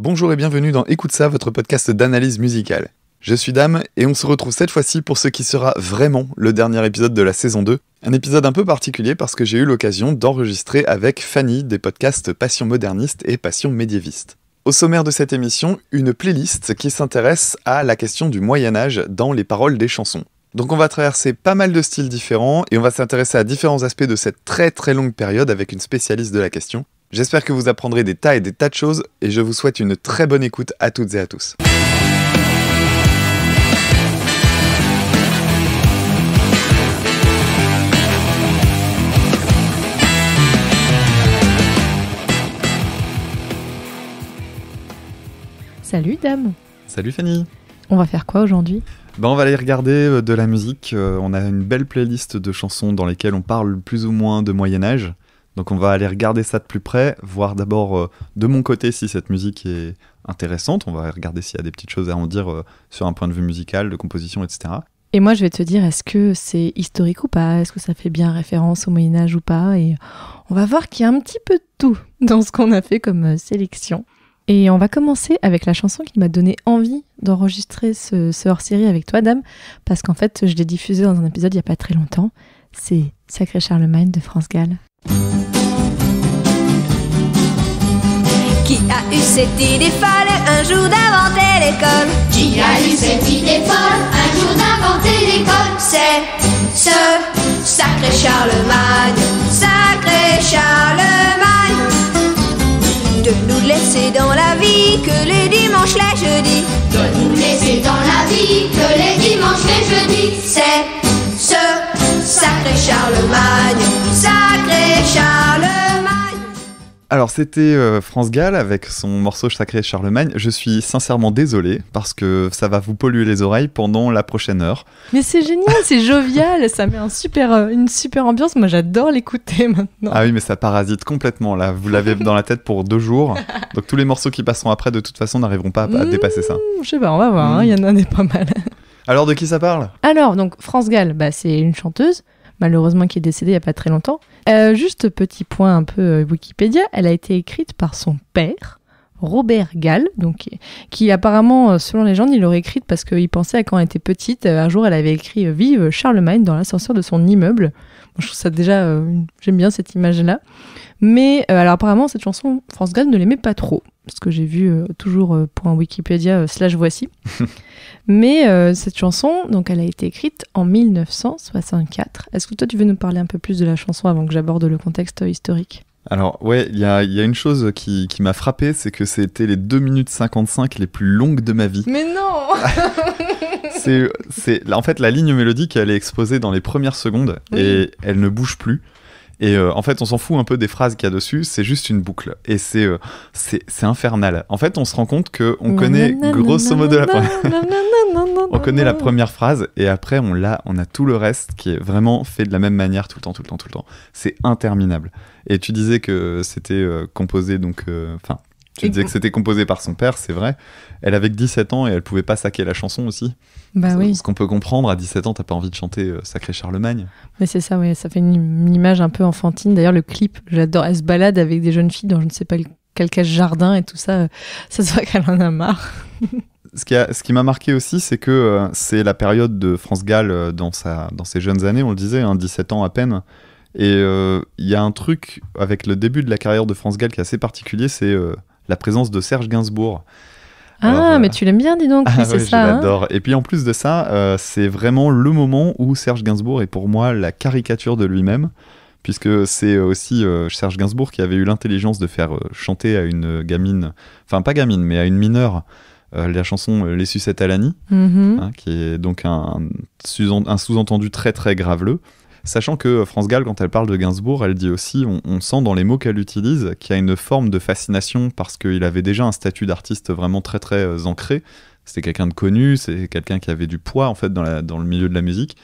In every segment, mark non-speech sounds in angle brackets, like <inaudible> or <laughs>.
Bonjour et bienvenue dans Écoute ça, votre podcast d'analyse musicale. Je suis Dame et on se retrouve cette fois-ci pour ce qui sera vraiment le dernier épisode de la saison 2. Un épisode un peu particulier parce que j'ai eu l'occasion d'enregistrer avec Fanny des podcasts Passion moderniste et Passion médiéviste. Au sommaire de cette émission, une playlist qui s'intéresse à la question du Moyen Âge dans les paroles des chansons. Donc on va traverser pas mal de styles différents et on va s'intéresser à différents aspects de cette très très longue période avec une spécialiste de la question. J'espère que vous apprendrez des tas et des tas de choses et je vous souhaite une très bonne écoute à toutes et à tous. Salut dame Salut Fanny On va faire quoi aujourd'hui ben, on va aller regarder euh, de la musique. Euh, on a une belle playlist de chansons dans lesquelles on parle plus ou moins de Moyen Âge. Donc on va aller regarder ça de plus près, voir d'abord euh, de mon côté si cette musique est intéressante, on va regarder s'il y a des petites choses à en dire euh, sur un point de vue musical, de composition, etc. Et moi je vais te dire est-ce que c'est historique ou pas, est-ce que ça fait bien référence au Moyen Âge ou pas, et on va voir qu'il y a un petit peu de tout <laughs> dans ce qu'on a fait comme euh, sélection. Et on va commencer avec la chanson qui m'a donné envie d'enregistrer ce, ce hors-série avec toi, Dame, parce qu'en fait, je l'ai diffusée dans un épisode il n'y a pas très longtemps. C'est Sacré Charlemagne de France Gall. Qui a eu cette idée folle un jour d'inventer l'école Qui a eu cette idée folle un jour d'inventer l'école C'est ce sacré Charlemagne, sacré Charlemagne De nous laisser dans la vie que les dimanches les jeudis De nous laisser dans la vie que les dimanches les jeudis C'est ce sacré Charlemagne, sacré alors c'était euh, France Gall avec son morceau sacré Charlemagne. Je suis sincèrement désolé parce que ça va vous polluer les oreilles pendant la prochaine heure. Mais c'est génial, c'est jovial, ça met un super, euh, une super ambiance. Moi j'adore l'écouter maintenant. Ah oui mais ça parasite complètement là. Vous l'avez dans la tête pour deux jours. Donc tous les morceaux qui passeront après de toute façon n'arriveront pas à, hmm, dépasser ça. je sais pas, on va voir, hein. hmm. il y en a des pas mal. Alors de qui ça parle Alors donc France Gall, bah, c'est une chanteuse malheureusement qui est décédée il n'y a pas très longtemps. Euh, juste petit point un peu euh, Wikipédia, elle a été écrite par son père, Robert Gall, donc, qui apparemment, euh, selon les gens, il l'aurait écrite parce qu'il pensait à quand elle était petite. Un jour, elle avait écrit Vive Charlemagne dans l'ascenseur de son immeuble. je trouve ça déjà, j'aime bien cette image-là. Mais euh, alors apparemment cette chanson, France Gall ne l'aimait pas trop, ce que j'ai vu euh, toujours euh, pour un Wikipédia slash voici. <laughs> Mais cette chanson, donc elle a été écrite en 1964. Est-ce que toi tu veux nous parler un peu plus de la chanson avant que j'aborde le contexte historique alors ouais, il y a, y a, une chose qui, qui m'a frappé, c'est que c'était les 2 minutes 55 les plus longues de ma vie. Mais non <laughs> <laughs> c'est, En fait, la ligne mélodique, elle est exposée dans les premières secondes et elle ne bouge plus. Et euh, en fait, on s'en fout un peu des phrases qu'il y a dessus, c'est juste une boucle. Et c'est euh, c'est infernal. En fait, on se rend compte que on connaît grosso modo la première. <laughs> on connaît la première phrase et après on l'a, on a tout le reste qui est vraiment fait de la même manière tout le temps, tout le temps, tout le temps. C'est interminable. Et tu disais que c'était euh, composé donc, enfin tu disais que c'était composé par son père, c'est vrai. Elle avait que 17 ans et elle pouvait pas saquer la chanson aussi. Bah oui. Ce qu'on peut comprendre, à 17 ans, t'as pas envie de chanter euh, Sacré Charlemagne. Mais c'est ça, oui. Ça fait une, image un peu enfantine. D'ailleurs, le clip, j'adore. Elle se balade avec des jeunes filles dans je ne sais pas quel cache jardin et tout ça. Euh, ça se voit qu'elle en a marre. ce qui, ce qui m'a marqué aussi, c'est que euh, c'est la période de France Gall dans, sa, dans ses jeunes années, on le disait, 17 hein, ans à peine. Et il y a un truc avec le début de la carrière de France Gall qui est assez particulier, c'est la présence de Serge Gainsbourg. ah, euh, mais tu l'aimes bien, dis donc. <laughs> Ah c'est ça. Hein. et puis en plus de ça, euh, c'est vraiment le moment où Serge Gainsbourg est pour moi la caricature de lui-même, puisque c'est euh, aussi Serge Gainsbourg qui avait eu l'intelligence de faire chanter à une gamine, enfin pas gamine, mais à une mineure. la chanson Les sucettes à l'ani mhm. », hein, qui est donc un, un sous-entendu très très graveleux. Sachant que euh, France Gall, quand elle parle de Gainsbourg, elle dit aussi, on, sent dans les mots qu'elle utilise qu'il y a une forme de fascination parce qu'il avait déjà un statut d'artiste vraiment très très euh, ancré. C'était quelqu'un de connu, c'est quelqu'un qui avait du poids en fait dans, le milieu de la musique.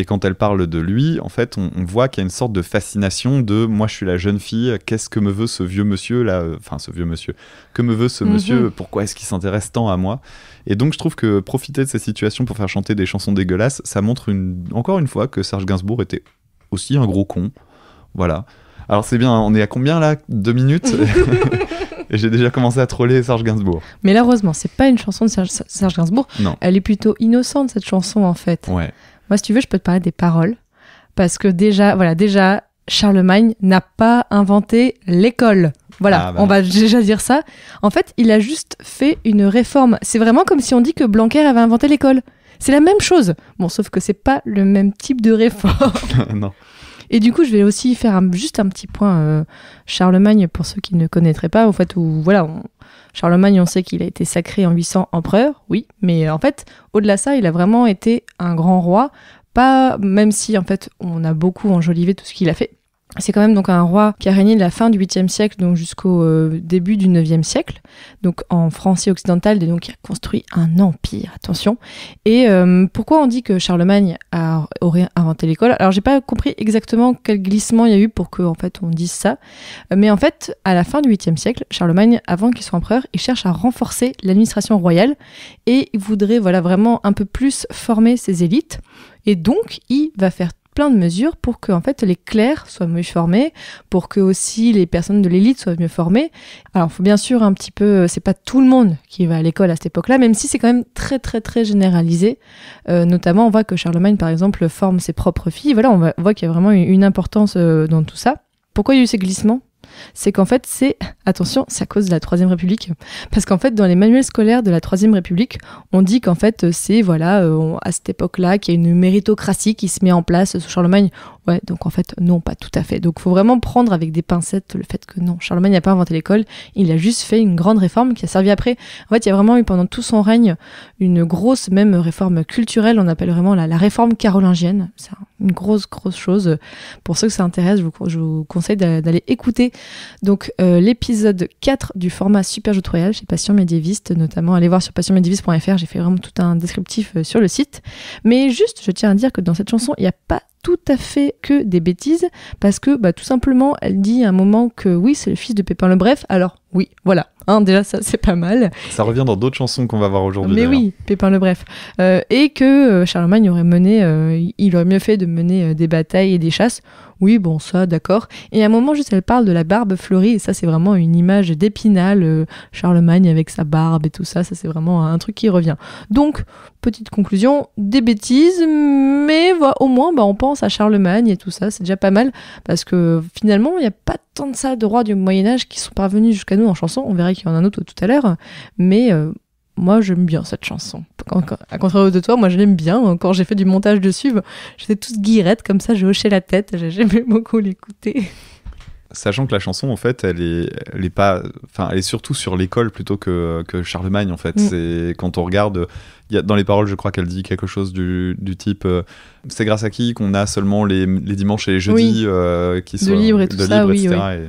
Et quand elle parle de lui, en fait, on, voit qu'il y a une sorte de fascination de moi, je suis la jeune fille, qu'est-ce que me veut ce vieux monsieur là Enfin, ce vieux monsieur, que me veut ce mhm. monsieur Pourquoi est-ce qu'il s'intéresse tant à moi et donc je trouve que profiter de cette situation pour faire chanter des chansons dégueulasses, ça montre encore une fois que Serge Gainsbourg était aussi un gros con. Voilà. Alors c'est bien, on est à combien là Deux minutes <laughs> <laughs> Et j'ai déjà commencé à troller Serge Gainsbourg. Mais là, heureusement, c'est pas une chanson de Serge, Serge Gainsbourg. Non. Elle est plutôt innocente, cette chanson, en fait. Ouais. Moi, si tu veux, je peux te parler des paroles. Parce que déjà, voilà, déjà, Charlemagne n'a pas inventé l'école. Voilà, ah, bah on va déjà dire ça. En fait, il a juste fait une réforme. C'est vraiment comme si on dit que Blanquer avait inventé l'école. C'est la même chose. Bon, sauf que c'est pas le même type de réforme. <laughs> <laughs> Et du coup, je vais aussi faire juste un petit point euh, Charlemagne pour ceux qui ne connaîtraient pas, en fait, où voilà, Charlemagne, on sait qu'il a été sacré en 800 empereur, oui, mais euh, en fait, au-delà de ça, il a vraiment été un grand roi. Pas, même si en fait, on a beaucoup enjolivé tout ce qu'il a fait, c'est quand même donc un roi qui a régné de la fin du 8e siècle donc jusqu'au euh, début du 9e siècle, donc en occidental occidentale, donc qui a construit un empire, attention. Et euh, pourquoi on dit que Charlemagne a, aurait inventé l'école Alors j'ai pas compris exactement quel glissement il y a eu pour que en fait on dise ça, mais en fait à la fin du 8e siècle, Charlemagne, avant qu'il soit empereur, il cherche à renforcer l'administration royale et il voudrait voilà vraiment un peu plus former ses élites. Et donc, il va faire plein de mesures pour que en fait les clercs soient mieux formés, pour que aussi les personnes de l'élite soient mieux formées. Alors faut bien sûr un petit peu, euh, c'est pas tout le monde qui va à l'école à cette époque-là, même si c'est quand même très très très généralisé. Euh, notamment on voit que Charlemagne par exemple forme ses propres filles. Voilà, on, voit qu'il y a vraiment une importance euh, dans tout ça. Pourquoi il y a eu ces glissements c'est qu'en fait, c'est, attention, c'est à cause de la Troisième République. Parce qu'en fait, dans les manuels scolaires de la Troisième République, on dit qu'en fait, c'est, voilà, euh, à cette époque-là, qu'il y a une méritocratie qui se met en place sous Charlemagne. Ouais, donc en fait, non, pas tout à fait. Donc faut vraiment prendre avec des pincettes le fait que non, Charlemagne n'a pas inventé l'école, il a juste fait une grande réforme qui a servi après. En fait, il y a vraiment eu pendant tout son règne une grosse même réforme culturelle, on appelle vraiment la, réforme carolingienne. C'est une grosse, grosse chose. Pour ceux que ça intéresse, je vous, conseille d'aller écouter donc euh, l'épisode 4 du format Super Royal chez Passion Médiéviste, notamment allez voir sur passionmédiéviste.fr, j'ai fait vraiment tout un descriptif euh, sur le site. Mais juste, je tiens à dire que dans cette chanson, il n'y a pas tout à fait que des bêtises parce que bah, tout simplement elle dit à un moment que oui c'est le fils de Pépin le Bref alors oui voilà hein, déjà ça c'est pas mal ça revient dans d'autres chansons qu'on va voir aujourd'hui mais oui Pépin le Bref euh, et que euh, Charlemagne aurait mené euh, il aurait mieux fait de mener des batailles et des chasses oui, bon, ça, d'accord. Et à un moment, juste, elle parle de la barbe fleurie, et ça, c'est vraiment une image d'épinal, euh, Charlemagne avec sa barbe et tout ça, ça, c'est vraiment un truc qui revient. Donc, petite conclusion, des bêtises, mais voilà, au moins, bah, on pense à Charlemagne et tout ça, c'est déjà pas mal, parce que finalement, il n'y a pas tant de ça de rois du Moyen-Âge qui sont parvenus jusqu'à nous en chanson, on verrait qu'il y en a un autre tout à l'heure, mais. Euh, moi j'aime bien cette chanson. À contrario de toi, moi je l'aime bien. Quand j'ai fait du montage dessus, j'étais toute guirette comme ça, j'ai hoché la tête, j'aimais <laughs> beaucoup l'écouter. Sachant que la chanson, en fait, elle est, pas, enfin, elle surtout sur l'école plutôt que, que, Charlemagne, en fait. Mm. C'est quand on regarde, y a, dans les paroles, je crois qu'elle dit quelque chose du, type, euh, c'est grâce à qui qu'on a seulement les, les, dimanches et les jeudis euh, qui sont de libre et tout ça, oui, Et...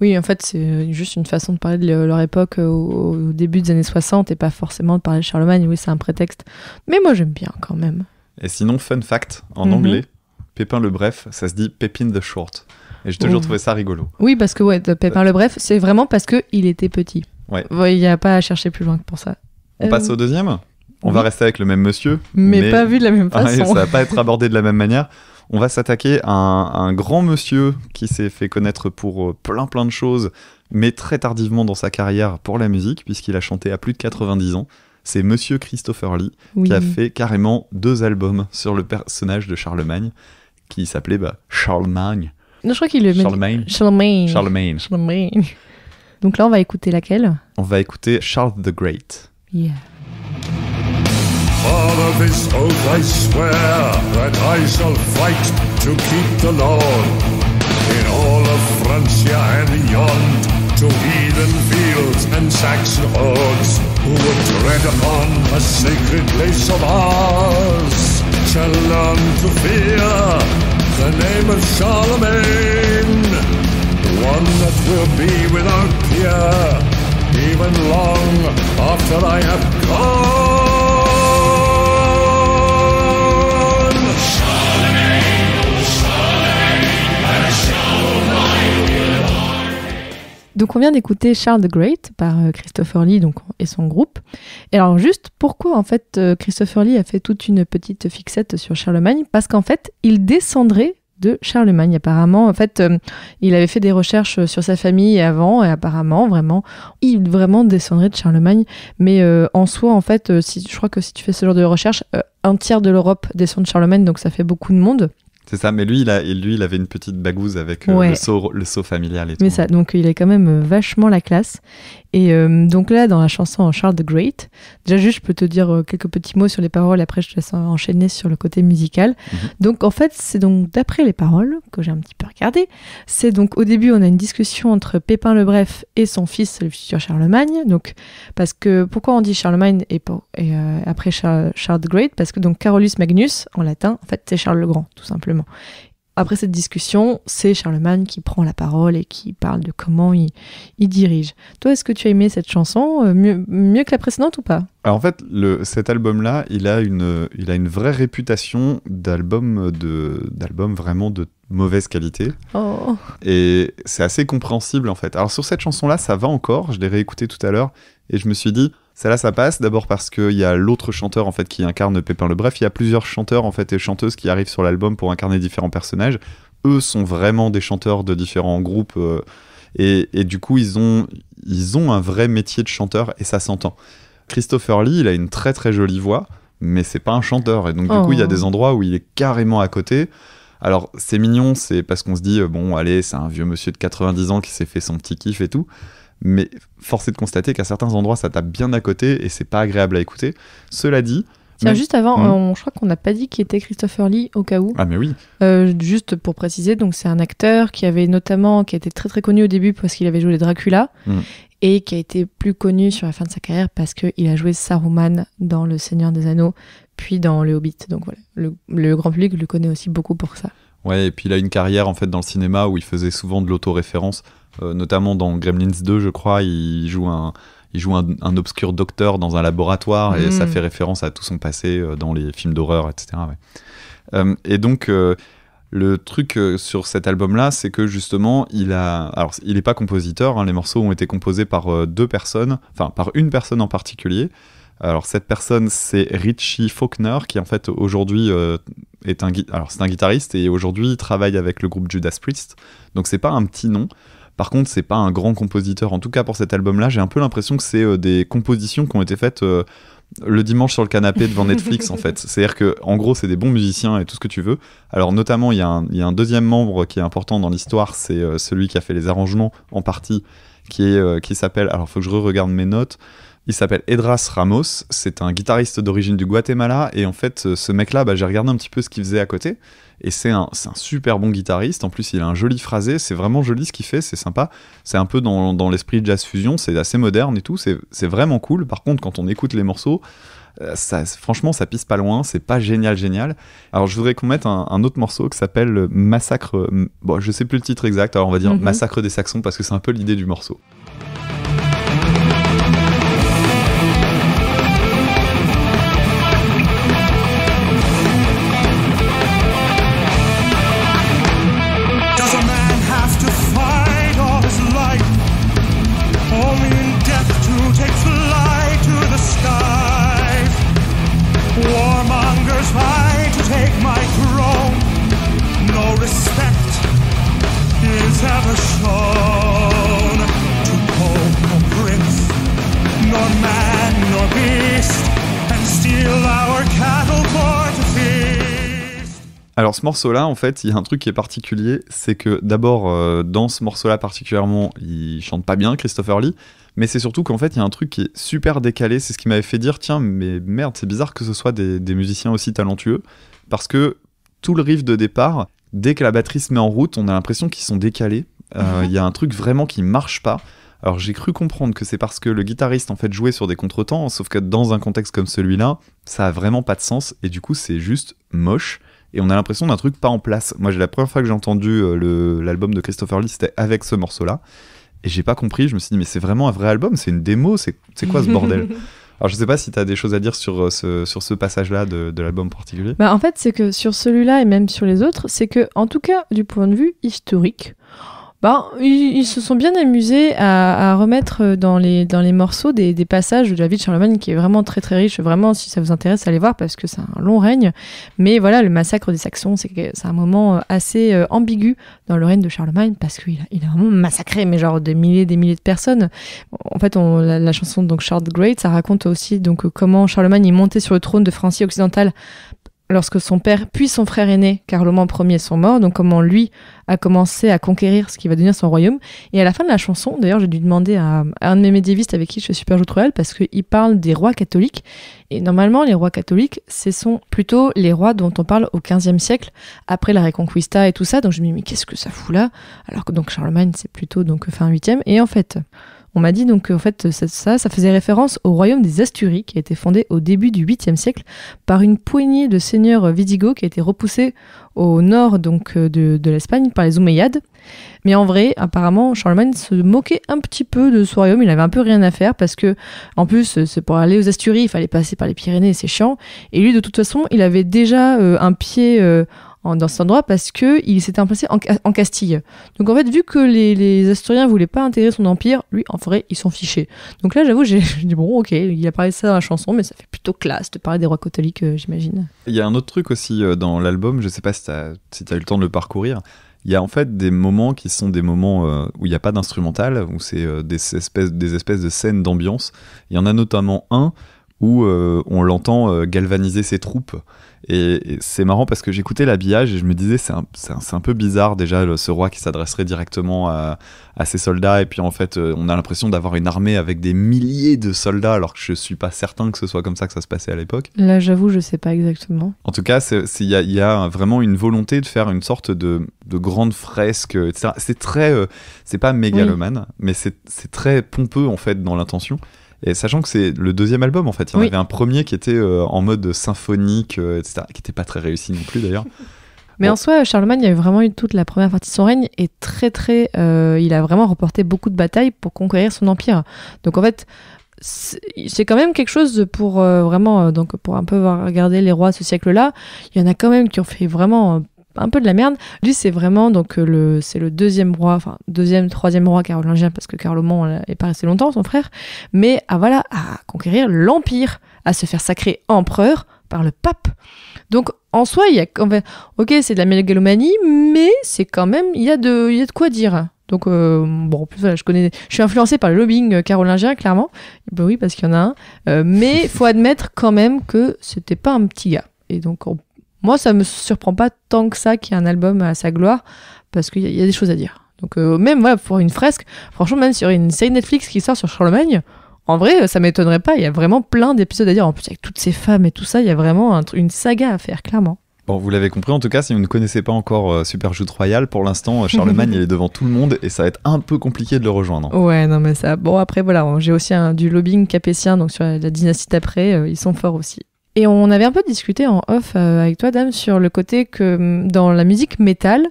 Oui, en fait, c'est euh, juste une façon de parler de leur époque euh, au, début des années 60 et pas forcément de parler de Charlemagne. Oui, c'est un prétexte. Mais moi, j'aime bien quand même. Et sinon, fun fact, en mhm. anglais, Pépin le Bref, ça se dit Pépin the Short. Et j'ai toujours trouvé ça rigolo. Oui, parce que Pépin le Bref, c'est vraiment parce qu'il était petit. Il n'y a pas à chercher plus loin que pour ça. On passe euh, au deuxième on va rester avec le même monsieur. Mais, pas vu de la même <laughs> façon. ça va pas être abordé de la même manière. On va s'attaquer à, un grand monsieur qui s'est fait connaître pour euh, plein plein de choses, mais très tardivement dans sa carrière pour la musique, puisqu'il a chanté à plus de 90 ans. C'est Monsieur Christopher Lee, qui a fait carrément deux albums sur le personnage de Charlemagne, qui s'appelait bah, Charlemagne. Non, je crois qu'il le Charlemagne. Charlemagne. Charlemagne. Charlemagne. Donc là, on va écouter laquelle On va écouter Charles the Great. Yeah. Father, this oath I swear that I shall fight to keep the law in all of Francia and beyond, to heathen fields and Saxon hordes who would tread upon a sacred place of ours, shall learn to fear the name of Charlemagne, one that will be without peer, even long after I have gone. Donc on vient d'écouter Charles the Great par euh, Christopher Lee donc, et son groupe. Et alors juste pourquoi en fait euh, Christopher Lee a fait toute une petite fixette sur Charlemagne Parce qu'en fait il descendrait de Charlemagne apparemment. En fait euh, il avait fait des recherches sur sa famille avant et apparemment vraiment il vraiment descendrait de Charlemagne. Mais en soi en fait si, je crois que si tu fais ce genre de recherche, un tiers de l'Europe descend de Charlemagne donc ça fait beaucoup de monde. C'est ça, mais lui il, a, lui, il avait une petite bagouze avec euh, le, saut le saut familial et tout. Mais ça, donc il est quand même euh, vachement la classe. Et euh, donc là, dans la chanson Charles the Great, déjà juste, je peux te dire euh, quelques petits mots sur les paroles, après je te laisse enchaîner sur le côté musical. Mhm. Donc en fait, c'est donc d'après les paroles que j'ai un petit peu regardé, c'est donc au début, on a une discussion entre Pépin le Bref et son fils, le futur Charlemagne. Donc parce que pourquoi on dit Charlemagne et, et euh, après Charles, Charles the Great Parce que donc Carolus Magnus, en latin, en fait, c'est Charles le Grand, tout simplement après cette discussion, c'est Charlemagne qui prend la parole et qui parle de comment il, dirige. Toi, est-ce que tu as aimé cette chanson euh, mieux, que la précédente ou pas Alors ah, en fait, le, cet album-là, il, a une, il a une vraie réputation d'album vraiment de mauvaise qualité. Oh. Et c'est assez compréhensible en fait. Alors sur cette chanson-là, ça va encore, je l'ai réécouté tout à l'heure et je me suis dit, celle-là, ça passe. D'abord parce qu'il y a l'autre chanteur en fait qui incarne Pépin le Bref. Il y a plusieurs chanteurs en fait et chanteuses qui arrivent sur l'album pour incarner différents personnages. Eux sont vraiment des chanteurs de différents groupes euh, et, du coup ils ont ils ont un vrai métier de chanteur et ça s'entend. Christopher Lee, il a une très très jolie voix, mais c'est pas un chanteur et donc du coup il y a oh. des endroits où il est carrément à côté. Alors, c'est mignon, c'est parce qu'on se dit, euh, bon, allez, c'est un vieux monsieur de 90 ans qui s'est fait son petit kiff et tout mais force est de constater qu'à certains endroits ça tape bien à côté et c'est pas agréable à écouter. Cela dit. Tiens, juste avant, hmm. je crois qu'on n'a pas dit qui était Christopher Lee au cas où. Ah mais oui. Euh, juste pour préciser, donc c'est un acteur qui avait notamment, qui a été très très connu au début parce qu'il avait joué les Dracula hmm. et qui a été plus connu sur la fin de sa carrière parce qu'il a joué Saruman dans Le Seigneur des Anneaux, puis dans Le Hobbit. Donc voilà, le, grand public le connaît aussi beaucoup pour ça. Ouais, et puis il a une carrière en fait dans le cinéma où il faisait souvent de l'autoréférence euh, notamment dans Gremlins 2, je crois, il joue un, il joue un, obscur docteur dans un laboratoire et ça mm. fait référence à tout son passé euh, dans les films d'horreur, etc. Euh, et donc le truc sur cet album-là, c'est que justement, il a. Alors, il n'est pas compositeur, hein, les morceaux ont été composés par deux personnes, enfin, par une personne en particulier. Alors, cette personne, c'est Richie Faulkner, qui en fait aujourd'hui est, un, Alors, c'est un guitariste et aujourd'hui il travaille avec le groupe Judas Priest. Donc, c'est pas un petit nom. Par contre, c'est pas un grand compositeur. En tout cas, pour cet album-là, j'ai un peu l'impression que c'est euh, des compositions qui ont été faites euh, le dimanche sur le canapé devant Netflix, en fait. <laughs> C'est-à-dire que, en gros, c'est des bons musiciens et tout ce que tu veux. Alors, notamment, il y, a un deuxième membre qui est important dans l'histoire, c'est euh, celui qui a fait les arrangements en partie, qui est qui s'appelle. Alors, faut que je re-regarde mes notes. Il s'appelle Edras Ramos, c'est un guitariste d'origine du Guatemala, et en fait, ce mec-là, bah, j'ai regardé un petit peu ce qu'il faisait à côté, et c'est un, super bon guitariste. En plus, il a un joli phrasé. C'est vraiment joli ce qu'il fait. C'est sympa. C'est un peu dans, dans l'esprit jazz fusion. C'est assez moderne et tout. C'est vraiment cool. Par contre, quand on écoute les morceaux, euh, ça, franchement, ça pisse pas loin, c'est pas génial, génial. Alors, je voudrais qu'on mette un, autre morceau qui s'appelle Massacre. Euh, bon, je sais plus le titre exact, alors on va dire mhm. Massacre des Saxons parce que c'est un peu l'idée du morceau. Alors ce morceau-là, en fait, il y a un truc qui est particulier, c'est que d'abord, euh, dans ce morceau-là particulièrement, il chante pas bien, Christopher Lee, mais c'est surtout qu'en fait, il y a un truc qui est super décalé, c'est ce qui m'avait fait dire, tiens, mais merde, c'est bizarre que ce soit des, musiciens aussi talentueux, parce que tout le riff de départ, dès que la batterie se met en route, on a l'impression qu'ils sont décalés, euh, mhm. il y a un truc vraiment qui marche pas. Alors j'ai cru comprendre que c'est parce que le guitariste en fait jouait sur des contretemps, sauf que dans un contexte comme celui-là, ça a vraiment pas de sens et du coup c'est juste moche et on a l'impression d'un truc pas en place. Moi, j'ai la première fois que j'ai entendu euh, l'album de Christopher Lee, c'était avec ce morceau-là, et j'ai pas compris. Je me suis dit, mais c'est vraiment un vrai album, c'est une démo, c'est quoi ce bordel <laughs> Alors, je sais pas si tu as des choses à dire sur euh, ce, sur ce passage-là de, de l'album particulier. Bah, en fait, c'est que sur celui-là et même sur les autres, c'est que, en tout cas, du point de vue historique, bah, ils, se sont bien amusés à, remettre euh, dans les, dans les morceaux des, passages de la vie de Charlemagne qui est vraiment très très riche. Vraiment, si ça vous intéresse, allez voir parce que c'est un long règne. Mais voilà, le massacre des Saxons, c'est un moment euh, assez euh, ambigu dans le règne de Charlemagne parce qu'il a, il a vraiment massacré, mais genre des milliers des milliers de personnes. En fait, on, la, chanson donc Short Great, ça raconte aussi donc comment Charlemagne est monté sur le trône de Francie occidentale lorsque son père puis son frère aîné, Carloman Ier, sont morts, donc comment lui a commencé à conquérir ce qui va devenir son royaume. Et à la fin de la chanson, d'ailleurs, j'ai dû demander à, un de mes médiévistes avec qui je suis super elle parce qu'il parle des rois catholiques. Et normalement, les rois catholiques, ce sont plutôt les rois dont on parle au XVe siècle, après la Reconquista et tout ça. Donc je me dis, mais qu'est-ce que ça fout là Alors que donc Charlemagne, c'est plutôt donc fin 8e. Et en fait, on m'a dit donc en fait ça, ça faisait référence au royaume des Asturies qui a été fondé au début du 8e siècle par une poignée de seigneurs visigoths qui a été repoussé au nord donc euh, de, l'Espagne par les Omeyyades. Mais en vrai, apparemment, Charlemagne se moquait un petit peu de ce royaume, il avait un peu rien à faire parce que en plus, c'est pour aller aux Asturies, il fallait passer par les Pyrénées, c'est chiant. Et lui, de toute façon, il avait déjà euh, un pied euh, dans cet endroit parce que il s'était implanté en, Castille. Donc en fait, vu que les, les Asturiens voulaient pas intégrer son empire, lui, en vrai, ils sont fichés. Donc là, j'avoue, <laughs> j'ai dit bon, ok, il a parlé de ça dans la chanson, mais ça fait plutôt classe de parler des rois catholiques, euh, j'imagine. Il y a un autre truc aussi euh, dans l'album, je sais pas si t'as as eu le temps de le parcourir. Il y a en fait des moments qui sont des moments euh, où il n'y a pas d'instrumental, où c'est des, espèces, des espèces de scènes d'ambiance. Il y en a notamment un où on l'entend galvaniser ses troupes. Et, c'est marrant parce que j'écoutais l'habillage et je me disais, c'est un, peu bizarre déjà ce roi qui s'adresserait directement à, ses soldats. Et puis en fait, euh, on a l'impression d'avoir une armée avec des milliers de soldats, alors que je suis pas certain que ce soit comme ça que ça se passait à l'époque. Là, j'avoue, je sais pas exactement. En tout cas, il y, a vraiment une volonté de faire une sorte de, grande fresque, etc. C'est très. Euh, c'est pas mégalomane, mais c'est très pompeux en fait dans l'intention. Et sachant que c'est le deuxième album en fait, il y en avait un premier qui était euh, en mode symphonique, euh, etc., qui n'était pas très réussi non plus d'ailleurs. <laughs> Mais en soi, Charlemagne, a vraiment eu toute la première partie de son règne et très très, euh, il a vraiment remporté beaucoup de batailles pour conquérir son empire. Donc en fait, c'est quand même quelque chose pour vraiment donc pour un peu regarder les rois de ce siècle-là. Il y en a quand même qui ont fait vraiment un peu de la merde. Lui, c'est vraiment donc euh, le c'est le deuxième roi, enfin deuxième, troisième roi carolingien parce que Carloman est pas resté longtemps, son frère, mais à ah, voilà à conquérir l'empire, à se faire sacrer empereur par le pape. Donc en soi, il y a quand ok, c'est de la mégalomanie, mais c'est quand même il y a de il y a de quoi dire. Donc euh, bon, en plus voilà, je connais, je suis influencé par le lobbying euh, carolingien clairement. Ben oui, parce qu'il y en a un. mais faut admettre quand même que c'était pas un petit gars. Et donc on moi, ça me surprend pas tant que ça qu'il y ait un album à sa gloire, parce qu'il y, a des choses à dire. Donc, euh, même pour une fresque, franchement, même sur une série Netflix qui sort sur Charlemagne, en vrai, ça m'étonnerait pas. Il y a vraiment plein d'épisodes à dire. En plus, avec toutes ces femmes et tout ça, il y a vraiment une saga à faire, clairement. Bon, vous l'avez compris, en tout cas, si vous ne connaissez pas encore euh, Super Royal, pour l'instant, euh, Charlemagne, <laughs> il est devant tout le monde et ça va être un peu compliqué de le rejoindre. Ouais, non, mais ça. Bon, après, voilà, j'ai aussi du lobbying capétien, donc sur la, dynastie d'après, ils sont forts aussi. Et on avait un peu discuté en off euh, avec toi, Dame, sur le côté que mm, dans la musique métal,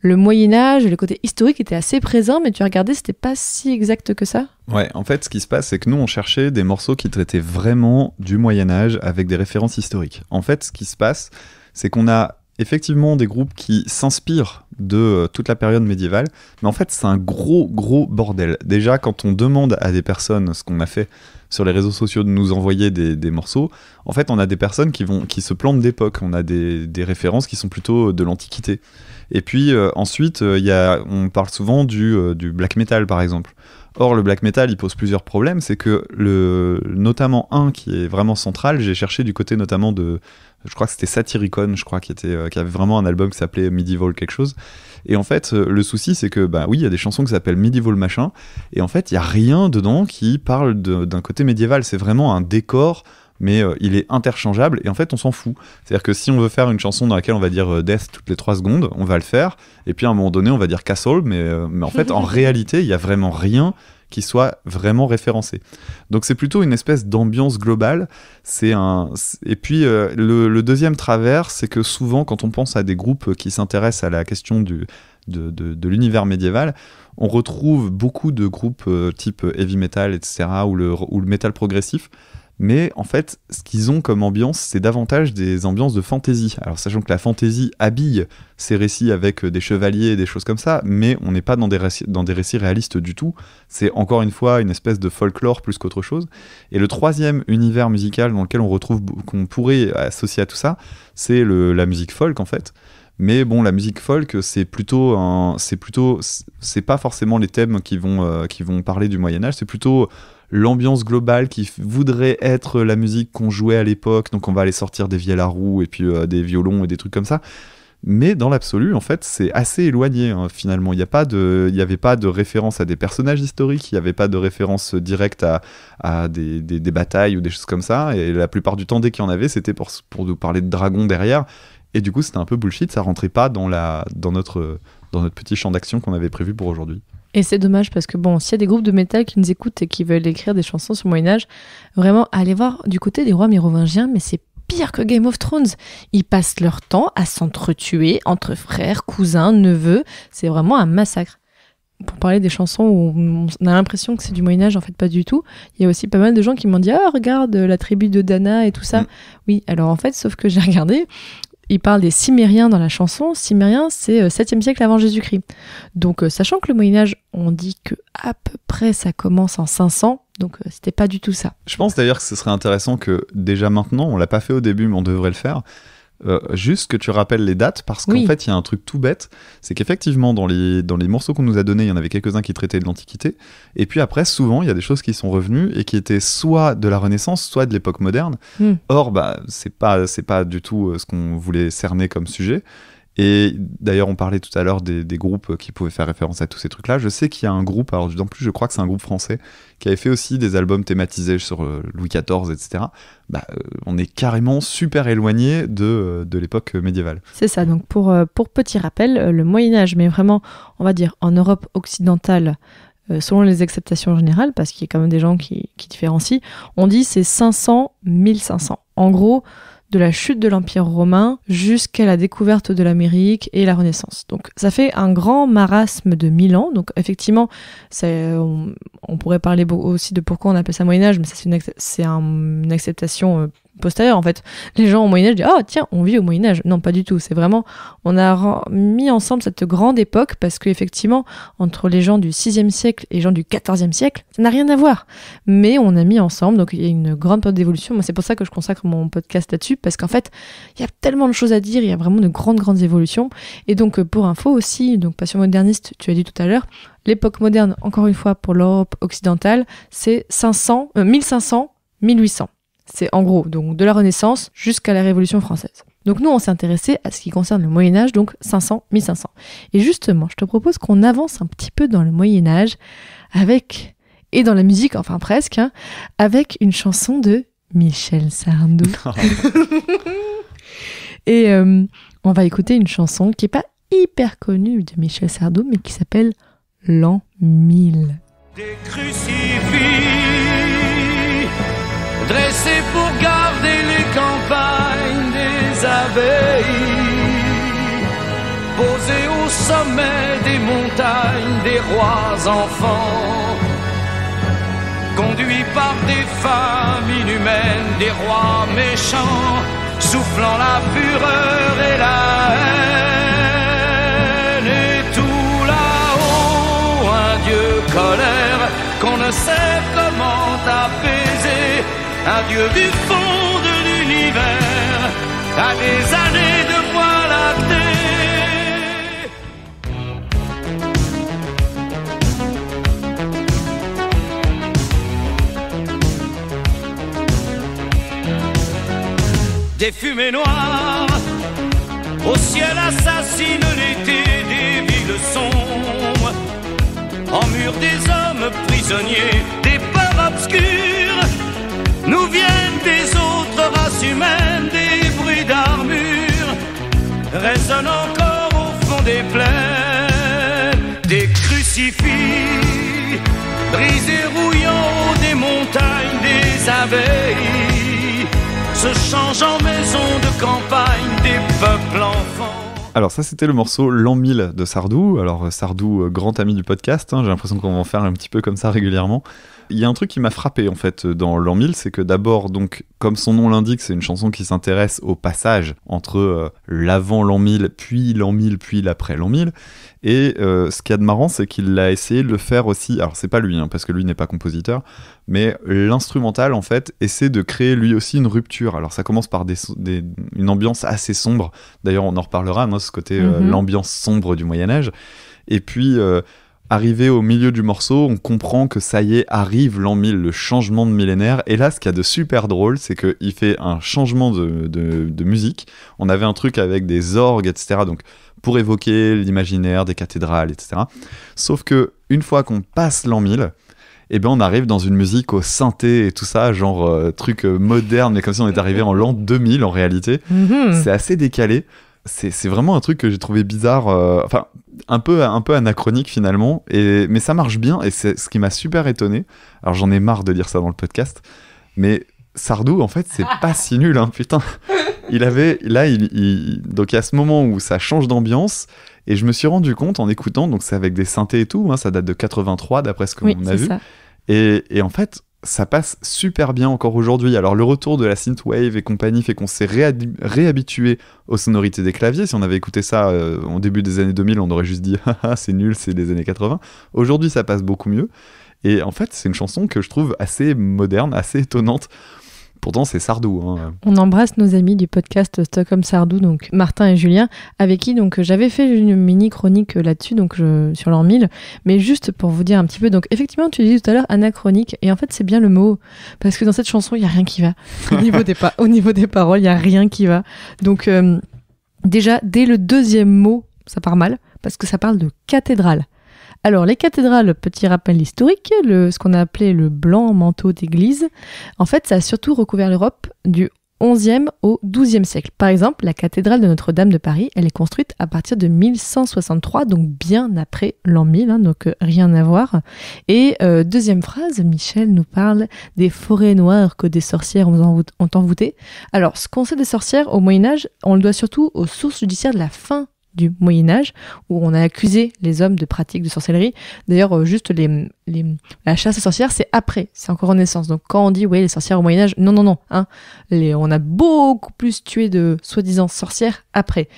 le Moyen Âge, le côté historique était assez présent, mais tu as regardé, c'était pas si exact que ça. Ouais, en fait, ce qui se passe, c'est que nous, on cherchait des morceaux qui traitaient vraiment du Moyen Âge avec des références historiques. En fait, ce qui se passe, c'est qu'on a effectivement des groupes qui s'inspirent de euh, toute la période médiévale, mais en fait, c'est un gros, gros bordel. Déjà, quand on demande à des personnes ce qu'on a fait sur les réseaux sociaux de nous envoyer des, morceaux, en fait, on a des personnes qui, vont, qui se plantent d'époque. On a des, références qui sont plutôt euh, de l'Antiquité. Et puis euh, ensuite, euh, y on parle souvent du, du, black metal, par exemple. Or, le black metal, il pose plusieurs problèmes. C'est que, le, notamment un qui est vraiment central, j'ai cherché du côté notamment de. Je crois que c'était Satyricon, je crois, qu'il était, qui avait vraiment un album qui s'appelait Medieval quelque chose. Et en fait, euh, le souci, c'est que, bah oui, il y a des chansons qui s'appellent Medieval Machin, et en fait, il n'y a rien dedans qui parle d'un côté médiéval. C'est vraiment un décor mais euh, il est interchangeable et en fait on s'en fout. C'est-à-dire que si on veut faire une chanson dans laquelle on va dire euh, death toutes les trois secondes, on va le faire et puis à un moment donné on va dire castle mais, mais en fait en <laughs> réalité il y a vraiment rien qui soit vraiment référencé. Donc c'est plutôt une espèce d'ambiance globale. C'est un et puis euh, le, deuxième travers, c'est que souvent quand on pense à des groupes qui s'intéressent à la question du, de, l'univers médiéval, on retrouve beaucoup de groupes euh, type heavy metal, etc., ou le, ou le metal progressif, mais en fait, ce qu'ils ont comme ambiance, c'est davantage des ambiances de fantasy. Alors, sachant que la fantasy habille ces récits avec euh, des chevaliers, et des choses comme ça, mais on n'est pas dans des, récits, dans des récits réalistes du tout. C'est encore une fois une espèce de folklore plus qu'autre chose. Et le troisième univers musical dans lequel on retrouve, qu'on pourrait associer à tout ça, c'est la musique folk en fait. Mais bon, la musique folk, c'est plutôt, c'est plutôt, c'est pas forcément les thèmes qui vont, euh, qui vont parler du Moyen Âge, c'est plutôt l'ambiance globale qui voudrait être la musique qu'on jouait à l'époque. Donc on va aller sortir des vielles à roue et puis euh, des violons et des trucs comme ça. Mais dans l'absolu, en fait, c'est assez éloigné hein, finalement. Il n'y avait pas de référence à des personnages historiques, il n'y avait pas de référence directe à, des, batailles ou des choses comme ça. Et la plupart du temps, dès qu'il y en avait, c'était pour, pour nous parler de dragons derrière. Et du coup, c'était un peu bullshit, ça rentrait pas dans, la, dans, notre, dans notre petit champ d'action qu'on avait prévu pour aujourd'hui. Et c'est dommage parce que bon, s'il y a des groupes de métal qui nous écoutent et qui veulent écrire des chansons sur le Moyen Âge, vraiment allez voir du côté des rois mérovingiens, mais c'est pire que Game of Thrones. Ils passent leur temps à s'entretuer entre frères, cousins, neveux. C'est vraiment un massacre. Pour parler des chansons où on a l'impression que c'est du Moyen Âge, en fait pas du tout. Il y a aussi pas mal de gens qui m'ont dit ah regarde la tribu de Dana et tout ça. Mm. Oui, alors en fait, sauf que j'ai <laughs> regardé, il parle des Cimériens dans la chanson. Cimériens, c'est 7e euh, siècle avant Jésus-Christ. Donc, euh, sachant que le Moyen-Âge, on dit que à peu près ça commence en 500, donc euh, c'était pas du tout ça. Je pense d'ailleurs que ce serait intéressant que déjà maintenant, on l'a pas fait au début, mais on devrait le faire, euh, juste que tu rappelles les dates parce qu'en fait il y a un truc tout bête, c'est qu'effectivement dans les, dans les morceaux qu'on nous a donnés, il y en avait quelques-uns qui traitaient de l'Antiquité, et puis après souvent il y a des choses qui sont revenues et qui étaient soit de la Renaissance, soit de l'époque moderne. Hmm. Or bah c'est pas c'est pas du tout euh, ce qu'on voulait cerner comme sujet. Et d'ailleurs, on parlait tout à l'heure des, groupes qui pouvaient faire référence à tous ces trucs-là. Je sais qu'il y a un groupe, alors en plus, je crois que c'est un groupe français, qui avait fait aussi des albums thématisés sur euh, Louis XIV, etc. Bah, euh, on est carrément super éloigné de, euh, de l'époque médiévale. C'est ça, donc pour, pour petit rappel, le Moyen-Âge, mais vraiment, on va dire, en Europe occidentale, selon les acceptations générales, parce qu'il y a quand même des gens qui, qui différencient, on dit c'est 500-1500. En gros, de la chute de l'Empire romain jusqu'à la découverte de l'Amérique et la Renaissance. Donc ça fait un grand marasme de mille ans. Donc effectivement, on, on, pourrait parler aussi de pourquoi on appelle ça Moyen Âge, mais c'est une, une, acceptation euh, postérieure en fait. Les gens au Moyen Âge disent "Oh tiens, on vit au Moyen Âge." Non, pas du tout, c'est vraiment on a mis ensemble cette grande époque parce que effectivement entre les gens du 6e siècle et les gens du 14e siècle, ça n'a rien à voir. Mais on a mis ensemble donc il y a une grande période d'évolution. Moi, c'est pour ça que je consacre mon podcast là-dessus parce qu'en fait, il y a tellement de choses à dire, il y a vraiment de grandes grandes évolutions et donc pour info aussi, donc passion moderniste, tu as dit tout à l'heure, l'époque moderne encore une fois pour l'Europe occidentale, c'est 500 1500 1800. C'est en gros donc de la Renaissance jusqu'à la Révolution française. Donc nous, on s'est intéressé à ce qui concerne le Moyen Âge, donc 500-1500. Et justement, je te propose qu'on avance un petit peu dans le Moyen Âge avec, et dans la musique, enfin presque, hein, avec une chanson de Michel Sardou. <laughs> et euh, on va écouter une chanson qui est pas hyper connue de Michel Sardou, mais qui s'appelle L'an 1000. Dressés pour garder les campagnes des abeilles, Posés au sommet des montagnes des rois enfants, Conduits par des femmes inhumaines, des rois méchants, soufflant la fureur et la haine. Et tout là-haut, un dieu colère qu'on ne sait un dieu du fond de l'univers, à des années de la terre. Des fumées noires, au ciel assassine l'été des villes sombres, en mur des hommes prisonniers, des des autres races humaines, des bruits d'armure résonnent encore au fond des plaines, des crucifix brisés rouillant des montagnes, des abeilles se changent en maison de campagne, des peuples enfants. Alors ça c'était le morceau L'an 1000 de Sardou. Alors Sardou, euh, grand ami du podcast, hein, j'ai l'impression qu'on va en faire un petit peu comme ça régulièrement il y a un truc qui m'a frappé en fait dans l'an 1000, c'est que d'abord, donc, comme son nom l'indique, c'est une chanson qui s'intéresse au passage entre euh, l'avant l'an 1000, puis l'an 1000, puis l'après l'an 1000. Et euh, ce qu'il y a de marrant, c'est qu'il a essayé de le faire aussi. Alors, c'est pas lui, hein, parce que lui n'est pas compositeur, mais l'instrumental en fait essaie de créer lui aussi une rupture. Alors, ça commence par une ambiance assez sombre. D'ailleurs, on en reparlera, moi, hein, ce côté euh, mm-hmm. l'ambiance sombre du Moyen-Âge. Et puis arrivé au milieu du morceau, on comprend que ça y est, arrive l'an 1000, le changement de millénaire. Et là, ce qu'il y a de super drôle, c'est qu'il fait un changement de, musique. On avait un truc avec des orgues, etc. Donc, pour évoquer l'imaginaire des cathédrales, etc. Sauf que, une fois qu'on passe l'an 1000, eh ben on arrive dans une musique au synthé et tout ça, genre euh, truc euh, moderne, mais comme si on était arrivé en l'an 2000 en réalité. Mm-hmm. C'est assez décalé c'est vraiment un truc que j'ai trouvé bizarre, euh, enfin un peu un peu anachronique finalement, et mais ça marche bien et c'est ce qui m'a super étonné. Alors j'en ai marre de dire ça dans le podcast, mais Sardou en fait c'est pas si nul hein putain. Il avait là il, donc il y a ce moment où ça change d'ambiance et je me suis rendu compte en écoutant donc c'est avec des synthés et tout, hein, ça date de 83 d'après ce qu'on a vu. Et, et en fait ça passe super bien encore aujourd'hui. Alors le retour de la synthwave et compagnie fait qu'on s'est réhabitué aux sonorités des claviers. Si on avait écouté ça en euh, au début des années 2000, on aurait juste dit <laughs> ah, ah, c'est nul, c'est des années 80. Aujourd'hui, ça passe beaucoup mieux. Et en fait, c'est une chanson que je trouve assez moderne, assez étonnante Pourtant, c'est Sardou. Hein. On embrasse nos amis du podcast Stockholm Sardou, donc Martin et Julien, avec qui donc j'avais fait une mini chronique là-dessus, donc sur leur 1000. Mais juste pour vous dire un petit peu, donc effectivement, tu disais tout à l'heure anachronique, et en fait, c'est bien le mot parce que dans cette chanson, il y a rien qui va. Au <laughs> niveau des, paroles, il y a rien qui va. Donc euh, déjà, dès le deuxième mot, ça part mal parce que ça parle de cathédrale. Alors, les cathédrales, petit rappel historique, le, ce qu'on a appelé le blanc manteau d'église, en fait, ça a surtout recouvert l'Europe du 11e au 12e siècle. Par exemple, la cathédrale de Notre-Dame de Paris, elle est construite à partir de 1163, donc bien après l'an 1000, hein, donc euh, rien à voir. Et euh, deuxième phrase, Michel nous parle des forêts noires que des sorcières ont, envoûtées. Alors, ce qu'on sait des sorcières au Moyen Âge, on le doit surtout aux sources judiciaires de la fin du Moyen Âge, où on a accusé les hommes de pratiques de sorcellerie. D'ailleurs, euh, juste les, la chasse aux sorcières, c'est après, c'est encore en naissance. Donc quand on dit, oui, les sorcières au Moyen Âge, non, non, non, hein, les, on a beaucoup plus tué de soi-disant sorcières après.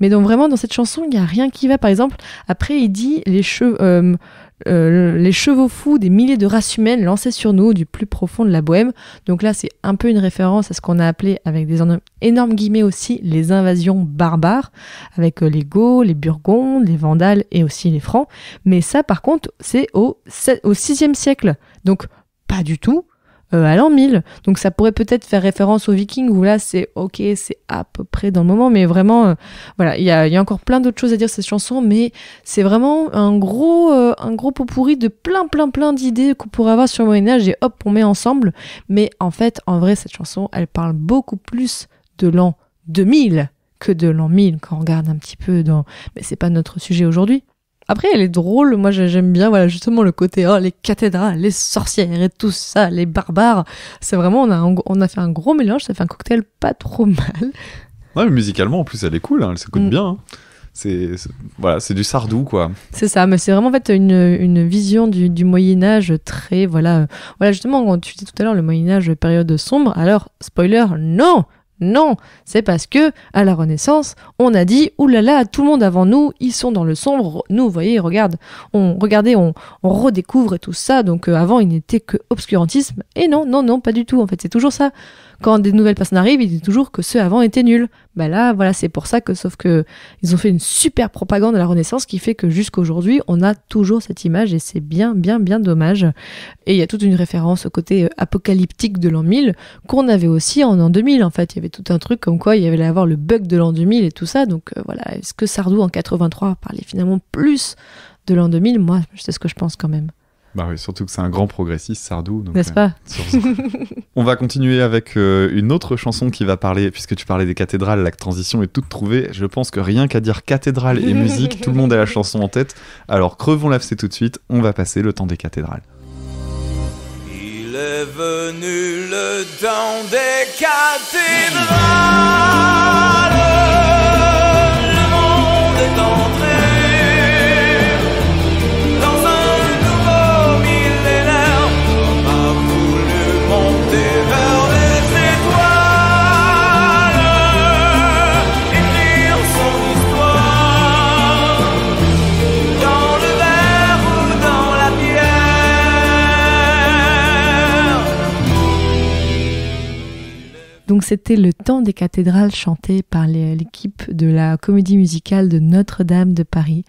Mais donc vraiment, dans cette chanson, il n'y a rien qui va. Par exemple, après, il dit les cheveux... Euh, euh, les chevaux fous des milliers de races humaines lancées sur nous du plus profond de la bohème. Donc là, c'est un peu une référence à ce qu'on a appelé, avec des énormes guillemets aussi, les invasions barbares, avec euh, les Goths, les Burgondes, les Vandales et aussi les Francs. Mais ça, par contre, c'est au, au 6e siècle. Donc, pas du tout euh, à l'an 1000. Donc ça pourrait peut-être faire référence au Vikings où là c'est ok, c'est à peu près dans le moment, mais vraiment, euh, voilà, il y a, encore plein d'autres choses à dire cette chanson, mais c'est vraiment un gros, euh, un gros pot pourri de plein, plein, plein d'idées qu'on pourrait avoir sur le Moyen Âge et hop, on met ensemble. Mais en fait, en vrai, cette chanson, elle parle beaucoup plus de l'an 2000 que de l'an 1000 quand on regarde un petit peu dans. Mais c'est pas notre sujet aujourd'hui. Après, elle est drôle. Moi, j'aime bien, voilà, justement, le côté, oh, les cathédrales, les sorcières et tout ça, les barbares. C'est vraiment, on a, on a fait un gros mélange. Ça fait un cocktail pas trop mal. Ouais, mais musicalement, en plus, elle est cool. Hein, elle s'écoute mm. bien. Hein. C'est, voilà, c'est du sardou, quoi. C'est ça, mais c'est vraiment fait une, vision du, Moyen Âge très voilà, voilà justement quand tu disais tout à l'heure le Moyen Âge période sombre. Alors spoiler, non, non, c'est parce que, à la Renaissance, on a dit oulala, là là, tout le monde avant nous, ils sont dans le sombre. Nous, voyez, regarde, on, regardez, on, redécouvre tout ça. Donc euh, avant, il n'était que obscurantisme. Et non, non, non, pas du tout. En fait, c'est toujours ça quand des nouvelles personnes arrivent, ils disent toujours que ceux avant étaient nuls. Bah là, voilà, c'est pour ça que, sauf que ils ont fait une super propagande à la Renaissance qui fait que jusqu'à aujourd'hui, on a toujours cette image et c'est bien, bien, bien dommage. Et il y a toute une référence au côté euh, apocalyptique de l'an 1000 qu'on avait aussi en an 2000. En fait, il y avait tout un truc comme quoi il y avait avoir le bug de l'an 2000 et tout ça. Donc euh, voilà, est-ce que Sardou en 83 parlait finalement plus de l'an 2000 Moi, je sais ce que je pense quand même. Bah oui, surtout que c'est un grand progressiste, Sardou. N'est-ce euh, pas <laughs> On va continuer avec euh, une autre chanson qui va parler, puisque tu parlais des cathédrales, la transition est toute trouvée. Je pense que rien qu'à dire cathédrale et musique, tout le monde a la chanson en tête. Alors crevons la c'est tout de suite, on va passer le temps des cathédrales. Il est venu le temps des cathédrales c'était le temps des cathédrales chanté par l'équipe de la comédie musicale de Notre-Dame de Paris.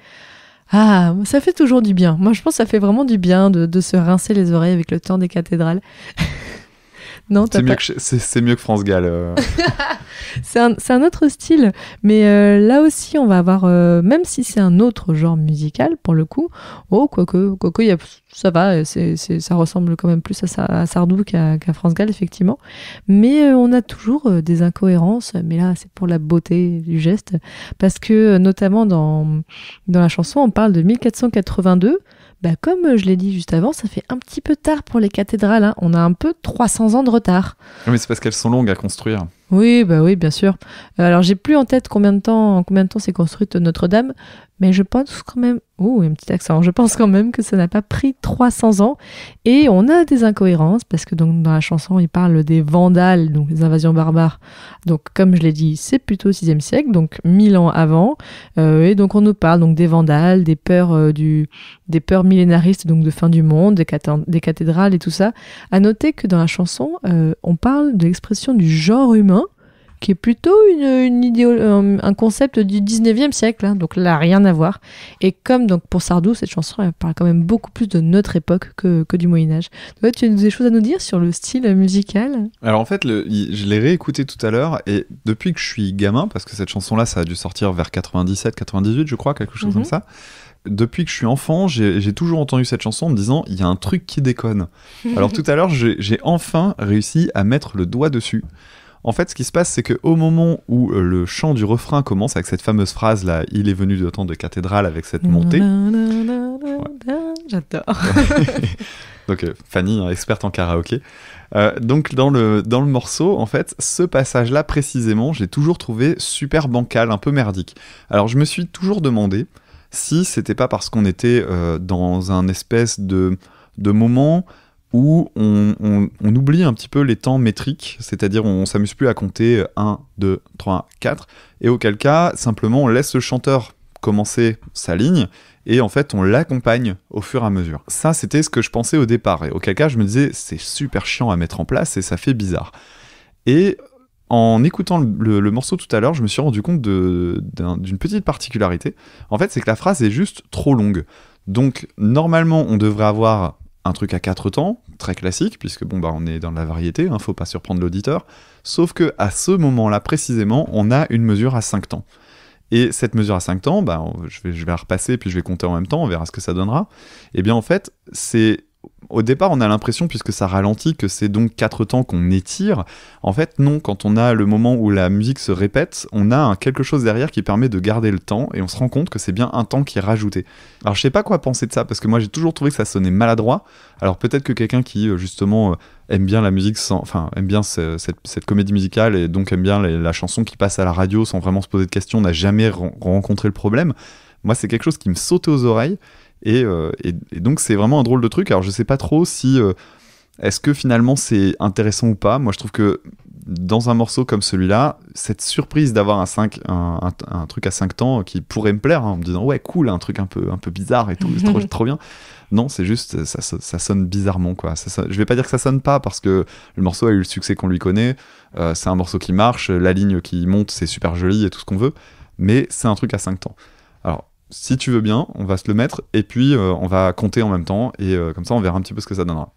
Ah, ça fait toujours du bien. Moi, je pense que ça fait vraiment du bien de se rincer les oreilles avec le temps des cathédrales. <laughs> c'est, mieux que, c'est, mieux que France Gall. Euh. <laughs> c'est, un, autre style, mais euh, là aussi, on va avoir, euh, même si c'est un autre genre musical, pour le coup, oh, quoique, y a, ça va, c'est, ça ressemble quand même plus à, Sardou qu'à, France Gall, effectivement. Mais on a toujours des incohérences, mais là, c'est pour la beauté du geste, parce que notamment dans, dans la chanson, on parle de 1482. Bah, comme euh, je l'ai dit juste avant, ça fait un petit peu tard pour les cathédrales. Hein. On a un peu 300 ans de retard. mais c'est parce qu'elles sont longues à construire. Oui, bah oui, bien sûr. Euh, alors, j'ai plus en tête combien de temps, combien de temps s'est construite Notre-Dame, mais je pense quand même, ouh, un petit accent, je pense quand même que ça n'a pas pris 300 ans. Et on a des incohérences, parce que donc dans la chanson, il parle des vandales, donc les invasions barbares. Donc comme je l'ai dit, c'est plutôt 6e siècle, donc mille ans avant. Euh, et donc on nous parle donc des vandales, des peurs, euh, du, des peurs millénaristes, donc de fin du monde, des, des cathédrales et tout ça. À noter que dans la chanson, euh, on parle de l'expression du genre humain, qui est plutôt une, une euh, un concept du 19e siècle, hein, donc là, rien à voir. Et comme donc pour Sardou, cette chanson parle quand même beaucoup plus de notre époque que, du Moyen-Âge. tu as des choses à nous dire sur le style musical Alors en fait, je l'ai réécouté tout à l'heure, et depuis que je suis gamin, parce que cette chanson-là, ça a dû sortir vers 97, 98, je crois, quelque chose mhm. comme ça depuis que je suis enfant, j'ai toujours entendu cette chanson en me disant il y a un truc qui déconne. <laughs> Alors tout à l'heure, j'ai enfin réussi à mettre le doigt dessus. En fait, ce qui se passe, c'est qu'au moment où euh, le chant du refrain commence avec cette fameuse phrase là, il est venu de temps de cathédrale avec cette montée. J'adore. <laughs> donc euh, Fanny, hein, experte en karaoké. Euh, donc dans le, dans le morceau, en fait, ce passage-là précisément, j'ai toujours trouvé super bancal, un peu merdique. Alors je me suis toujours demandé si c'était pas parce qu'on était dans un espèce de, de moment où on, oublie un petit peu les temps métriques, c'est-à-dire on, s'amuse plus à compter 1, 2, 3, 4, et auquel cas, simplement, on laisse le chanteur commencer sa ligne, et en fait, on l'accompagne au fur et à mesure. Ça, c'était ce que je pensais au départ, et auquel cas, je me disais, c'est super chiant à mettre en place, et ça fait bizarre. Et en écoutant le, morceau tout à l'heure, je me suis rendu compte d'une petite particularité. En fait, c'est que la phrase est juste trop longue. Donc, normalement, on devrait avoir un truc à quatre temps, très classique, puisque bon bah on est dans la variété, hein, faut pas surprendre l'auditeur, sauf que à ce moment-là précisément, on a une mesure à cinq temps. Et cette mesure à 5 temps, bah, je, vais, je vais la repasser, puis je vais compter en même temps, on verra ce que ça donnera. Eh bien en fait, c'est au départ, on a l'impression, puisque ça ralentit, que c'est donc quatre temps qu'on étire. En fait, non, quand on a le moment où la musique se répète, on a quelque chose derrière qui permet de garder le temps, et on se rend compte que c'est bien un temps qui est rajouté. Alors, je sais pas quoi penser de ça, parce que moi, j'ai toujours trouvé que ça sonnait maladroit. Alors, peut-être que quelqu'un qui, euh, justement, euh, aime bien la musique, enfin, aime bien cette, comédie musicale, et donc aime bien la, chanson qui passe à la radio sans vraiment se poser de questions, n'a jamais rencontré le problème. Moi, c'est quelque chose qui me sautait aux oreilles. Euh, et, donc c'est vraiment un drôle de truc. Alors je sais pas trop si euh, est-ce que finalement c'est intéressant ou pas Moi je trouve que dans un morceau comme celui-là, cette surprise d'avoir un, un, truc à 5 temps qui pourrait me plaire hein, en me disant ouais cool, un truc un peu, un peu bizarre et tout, c'est trop, <laughs> bien. Non, c'est juste, ça, ça, sonne bizarrement quoi. Ça, je vais pas dire que ça sonne pas parce que le morceau a eu le succès qu'on lui connaît, euh, c'est un morceau qui marche, la ligne qui monte c'est super joli et tout ce qu'on veut, mais c'est un truc à 5 temps. Alors si tu veux bien, on va se le mettre et puis euh, on va compter en même temps et euh, comme ça on verra un petit peu ce que ça donnera.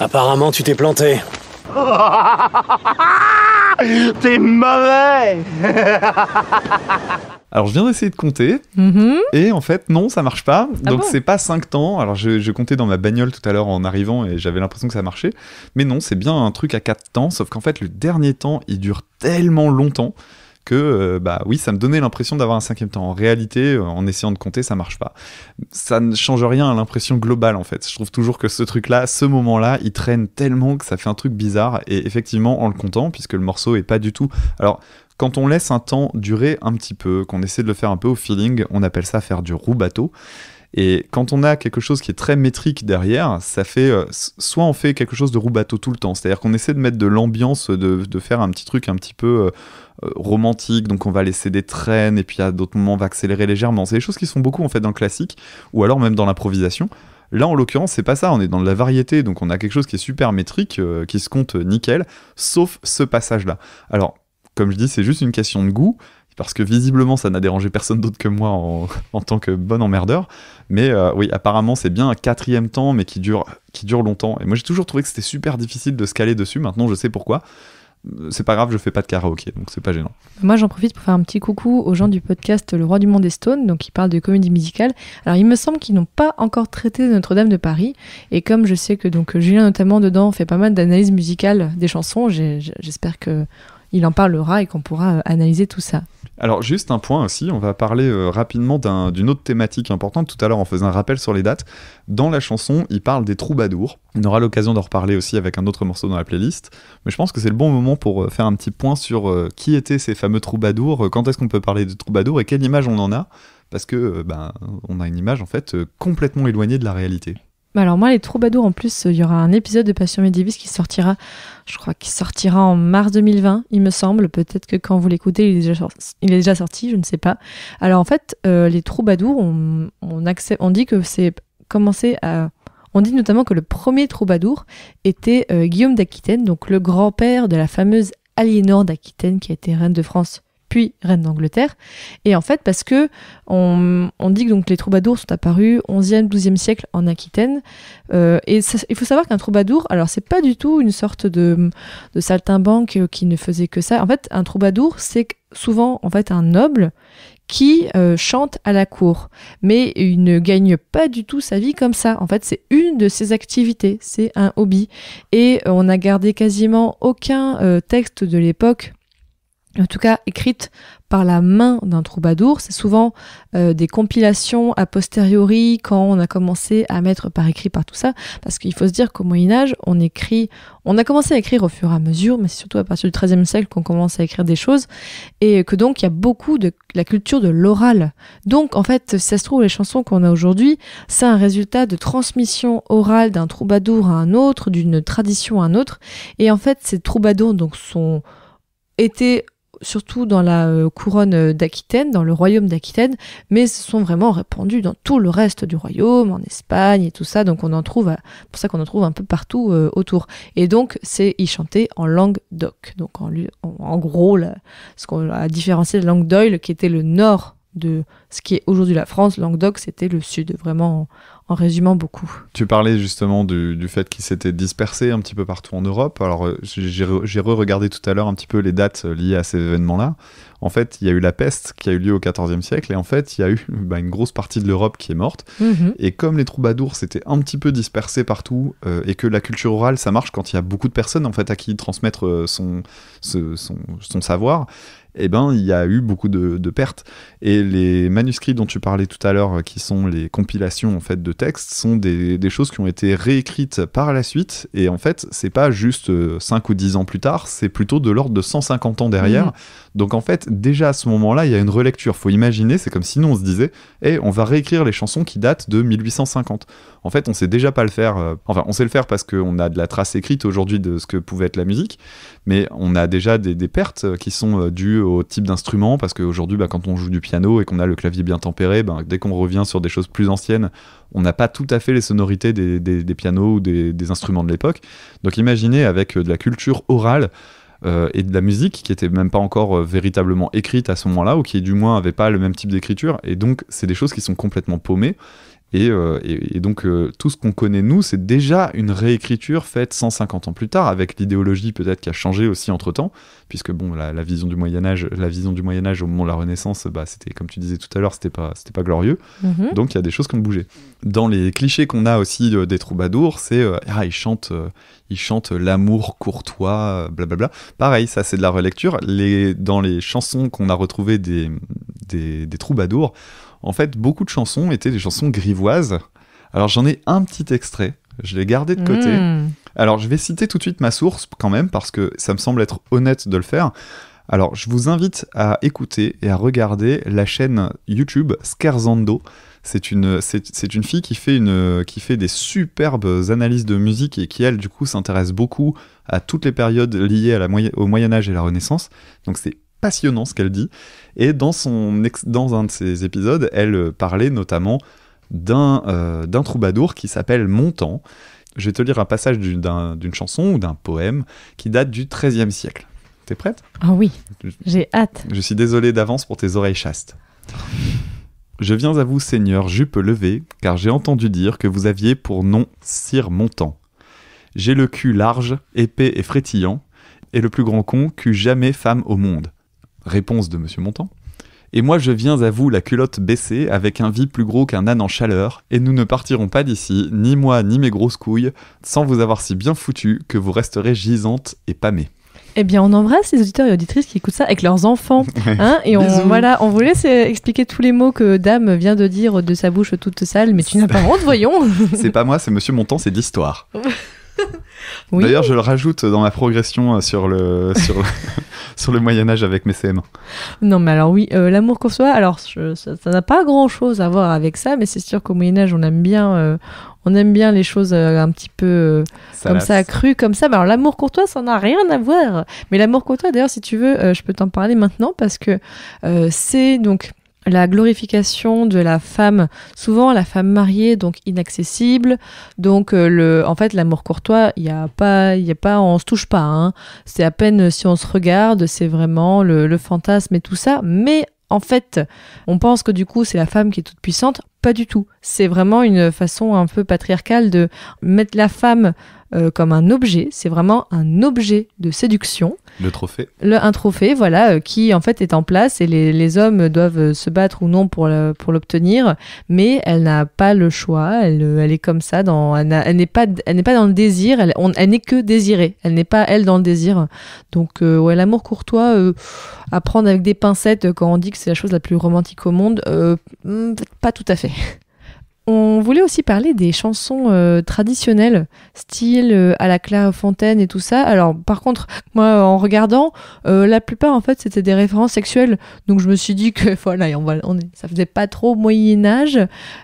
Apparemment, tu t'es planté. <laughs> T'es mauvais <laughs> Alors je viens d'essayer de compter, mhm. et en fait non, ça marche pas. Ah donc c'est pas 5 temps. Alors je, je, comptais dans ma bagnole tout à l'heure en arrivant et j'avais l'impression que ça marchait. Mais non, c'est bien un truc à 4 temps, sauf qu'en fait le dernier temps, il dure tellement longtemps que euh, bah oui, ça me donnait l'impression d'avoir un cinquième temps. En réalité, euh, en essayant de compter, ça marche pas. Ça ne change rien à l'impression globale en fait. Je trouve toujours que ce truc-là, ce moment-là, il traîne tellement que ça fait un truc bizarre. Et effectivement, en le comptant, puisque le morceau est pas du tout. Alors quand on laisse un temps durer un petit peu, qu'on essaie de le faire un peu au feeling, on appelle ça faire du bateau Et quand on a quelque chose qui est très métrique derrière, ça fait euh, soit on fait quelque chose de bateau tout le temps, c'est-à-dire qu'on essaie de mettre de l'ambiance, de, faire un petit truc un petit peu euh, romantique, donc on va laisser des traînes, et puis à d'autres moments on va accélérer légèrement. C'est des choses qui sont beaucoup en fait dans le classique, ou alors même dans l'improvisation. Là, en l'occurrence, c'est pas ça. On est dans de la variété, donc on a quelque chose qui est super métrique, euh, qui se compte nickel, sauf ce passage-là. Alors, comme je dis, c'est juste une question de goût, parce que visiblement, ça n'a dérangé personne d'autre que moi en, <laughs> tant que bon emmerdeur. Mais euh, oui, apparemment, c'est bien un quatrième temps, mais qui dure, qui dure longtemps. Et moi, j'ai toujours trouvé que c'était super difficile de se caler dessus. Maintenant, je sais pourquoi c'est pas grave, je fais pas de karaoké, donc c'est pas gênant. Moi, j'en profite pour faire un petit coucou aux gens du podcast Le Roi du Monde des Stone, donc qui parlent de comédie musicale. Alors, il me semble qu'ils n'ont pas encore traité Notre-Dame de Paris, et comme je sais que donc Julien notamment dedans fait pas mal d'analyses musicales des chansons, j'espère que il en parlera et qu'on pourra euh, analyser tout ça. Alors juste un point aussi, on va parler euh, rapidement d'une autre thématique importante. Tout à l'heure, on faisait un rappel sur les dates. Dans la chanson, il parle des troubadours. On aura l'occasion d'en reparler aussi avec un autre morceau dans la playlist. Mais je pense que c'est le bon moment pour euh, faire un petit point sur qui étaient ces fameux troubadours, quand est-ce qu'on peut parler de troubadours et quelle image on en a. Parce que ben, on a une image en fait complètement éloignée de la réalité. Bah alors moi, les troubadours, en plus, il y aura un épisode de Passion Medivis qui sortira, je crois qu'il sortira en mars 2020, il me semble. Peut-être que quand vous l'écoutez, il, il, est déjà sorti, je ne sais pas. Alors en fait, euh, les troubadours, on, on, on dit que c'est commencé à... On dit notamment que le premier troubadour était euh, Guillaume d'Aquitaine, donc le grand-père de la fameuse Aliénor d'Aquitaine qui a été reine de France puis reine d'Angleterre. Et en fait, parce que on, dit que donc les troubadours sont apparus 11e, 12e siècle en Aquitaine. Euh, et il faut savoir qu'un troubadour, alors c'est pas du tout une sorte de, de saltimbanque euh, qui ne faisait que ça. En fait, un troubadour, c'est souvent en fait un noble qui euh, chante à la cour, mais il ne gagne pas du tout sa vie comme ça. En fait, c'est une de ses activités, c'est un hobby. Et on a gardé quasiment aucun texte de l'époque en tout cas écrite par la main d'un troubadour. C'est souvent euh, des compilations a posteriori quand on a commencé à mettre par écrit par tout ça, parce qu'il faut se dire qu'au Moyen Âge, on écrit, on a commencé à écrire au fur et à mesure, mais c'est surtout à partir du XIIIe siècle qu'on commence à écrire des choses, et que donc il y a beaucoup de la culture de l'oral. Donc en fait, si ça se trouve, les chansons qu'on a aujourd'hui, c'est un résultat de transmission orale d'un troubadour à un autre, d'une tradition à un autre, et en fait, ces troubadours donc sont étaient surtout dans la euh, couronne euh, d'Aquitaine, dans le royaume d'Aquitaine, mais se sont vraiment répandus dans tout le reste du royaume, en Espagne et tout ça. Donc on en trouve, euh, pour ça qu'on en trouve un peu partout autour. Et donc c'est y chanter en langue d'oc. Donc en, gros, ce qu'on a différencié de langue d'oil, qui était le nord de ce qui est aujourd'hui la France, langue d'Oc, c'était le sud, vraiment en résumant beaucoup. Tu parlais justement du, fait qu'ils s'était dispersé un petit peu partout en Europe. Alors, euh, j'ai re-regardé tout à l'heure un petit peu les dates euh, liées à ces événements-là. En fait, il y a eu la peste qui a eu lieu au XIVe siècle, et en fait, il y a eu <laughs> bah, une grosse partie de l'Europe qui est morte. Mhm. Et comme les troubadours s'étaient un petit peu dispersés partout, euh, et que la culture orale, ça marche quand il y a beaucoup de personnes en fait à qui transmettre son savoir, eh ben, il y a eu beaucoup de, pertes. Et les manuscrits dont tu parlais tout à l'heure, euh, qui sont les compilations en fait de textes, sont des, choses qui ont été réécrites par la suite. Et en fait, c'est pas juste 5 euh, ou 10 ans plus tard, c'est plutôt de l'ordre de 150 ans derrière. Mmh. Donc en fait, déjà à ce moment-là, il y a une relecture. Faut imaginer, c'est comme si nous on se disait, hey, eh, on va réécrire les chansons qui datent de 1850. En fait, on sait déjà pas le faire. Euh, enfin, on sait le faire parce qu'on a de la trace écrite aujourd'hui de ce que pouvait être la musique, mais on a déjà des pertes qui sont dues au type d'instrument, parce qu'aujourd'hui, bah, quand on joue du piano et qu'on a le clavier bien tempéré, bah, dès qu'on revient sur des choses plus anciennes, on n'a pas tout à fait les sonorités des, pianos ou des, instruments de l'époque. Donc imaginez avec euh, de la culture orale, euh, et de la musique qui n'était même pas encore euh, véritablement écrite à ce moment-là ou qui du moins n'avait pas le même type d'écriture et donc c'est des choses qui sont complètement paumées euh, et, donc euh, tout ce qu'on connaît nous, c'est déjà une réécriture faite 150 ans plus tard, avec l'idéologie peut-être qui a changé aussi entre-temps, puisque bon, la, vision du Moyen Âge, la vision du Moyen Âge au moment de la Renaissance, bah, c'était comme tu disais tout à l'heure, c'était pas, pas glorieux. Mhm. Donc il y a des choses qui ont bougé. Dans les clichés qu'on a aussi euh, des troubadours, c'est ah ils chantent, ils chantent l'amour courtois, blablabla. Pareil, ça c'est de la relecture. Les, dans les chansons qu'on a retrouvées des, des troubadours, en fait, beaucoup de chansons étaient des chansons grivoises. Alors j'en ai un petit extrait, je l'ai gardé de côté. Hmm. Alors je vais citer tout de suite ma source quand même, parce que ça me semble être honnête de le faire. Alors je vous invite à écouter et à regarder la chaîne YouTube Scarzando. C'est une, c'est, une fille qui fait, une, qui fait des superbes analyses de musique et qui, elle, du coup, s'intéresse beaucoup à toutes les périodes liées à la, au Moyen Âge et la Renaissance. Donc c'est passionnant ce qu'elle dit. Et dans, un de ses épisodes, elle euh, parlait notamment euh, d'un troubadour qui s'appelle Montant. Je vais te lire un passage d'une chanson ou d'un poème qui date du XIIIe siècle. T'es prête Ah oui, j'ai hâte. Je suis désolé d'avance pour tes oreilles chastes. Je viens à vous, Seigneur, jupe levée, car j'ai entendu dire que vous aviez pour nom Sire Montant. J'ai le cul large, épais et frétillant, et le plus grand con qu'eût jamais femme au monde. Réponse de Monsieur Montant. Et moi je viens à vous la culotte baissée avec un vie plus gros qu'un âne en chaleur, et nous ne partirons pas d'ici, ni moi ni mes grosses couilles, sans vous avoir si bien foutu que vous resterez gisante et pâmée. Eh bien, on embrasse les auditeurs et auditrices qui écoutent ça avec leurs enfants. <laughs> Hein et on, voilà, on vous laisse euh, expliquer tous les mots que Dame vient de dire de sa bouche toute sale, mais tu n'as pas honte, voyons. c'est pas moi, c'est Monsieur Montant, c'est d'histoire. <laughs> D'ailleurs, je le rajoute dans ma progression euh, sur le, <laughs> sur <laughs> Moyen-Âge avec mes cm Non, mais alors oui, euh, l'amour courtois, alors ça n'a pas grand-chose à voir avec ça, mais c'est sûr qu'au Moyen-Âge, on aime bien. Euh, on aime bien les choses un petit peu comme ça, cru comme ça. Mais alors l'amour courtois, ça n'a rien à voir. Mais l'amour courtois, d'ailleurs, si tu veux, je peux t'en parler maintenant parce que c'est donc la glorification de la femme, souvent la femme mariée, donc inaccessible. Donc euh, le, en fait, l'amour courtois, il y a pas, il y a pas, on se touche pas. Hein. C'est à peine si on se regarde, c'est vraiment le, le fantasme et tout ça. Mais en fait, on pense que du coup c'est la femme qui est toute puissante. Pas du tout. C'est vraiment une façon un peu patriarcale de mettre la femme euh, comme un objet. C'est vraiment un objet de séduction. Le trophée. un trophée, voilà, euh, qui en fait est en place et les, hommes doivent euh, se battre ou non pour, l'obtenir, mais elle n'a pas le choix. Elle, est comme ça, dans, elle, n'est pas, dans le désir. Elle, n'est que désirée. Elle n'est pas elle dans le désir. Donc ouais, l'amour courtois à prendre avec des pincettes quand on dit que c'est la chose la plus romantique au monde, hmm, pas tout à fait. <laughs> On voulait aussi parler des chansons euh, traditionnelles, style euh, à la fontaine et tout ça. Alors par contre, moi en regardant, euh, la plupart en fait c'était des références sexuelles, donc je me suis dit que <laughs> voilà, on ça faisait pas trop Moyen Âge.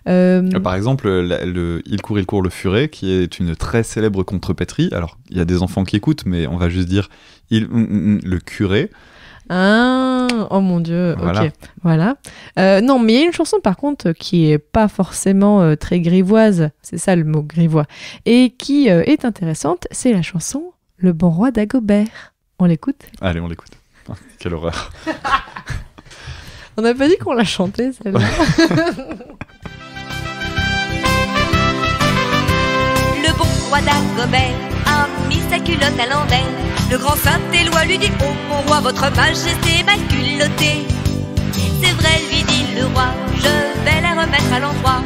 Par exemple, Il court, il court le furet, qui est une très célèbre contrepétrie. Alors il y a des enfants qui écoutent, mais on va juste dire hum, hum, hum, le curé. Ah, oh mon dieu. Voilà. Ok, voilà. Euh, non, mais il y a une chanson par contre qui est pas forcément euh, très grivoise. C'est ça le mot grivois. Et qui euh, est intéressante, c'est la chanson Le Bon Roi d'Agobert. On l'écoute Allez, on l'écoute. Ah, quelle horreur. <laughs> on n'a pas dit qu'on la chantait celle <laughs> le Bon Roi d'Agobert Mise sa culotte à l'envers. Le grand Saint-Éloi lui dit Oh mon roi, votre majesté m'a culottée. C'est vrai, lui dit le roi, je vais la remettre à l'endroit.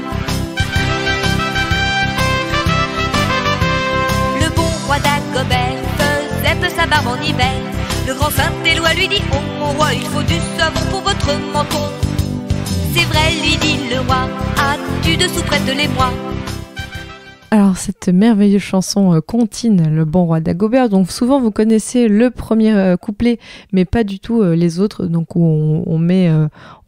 Le bon roi d'Agobert faisait peu sa barbe en hiver. Le grand Saint-Éloi lui dit Oh mon roi, il faut du savon pour votre menton. C'est vrai, lui dit le roi, as-tu dessous prête les mois alors cette merveilleuse chanson euh, Contine, le bon roi d'Agobert, donc souvent vous connaissez le premier euh, couplet, mais pas du tout euh, les autres, donc on, on met,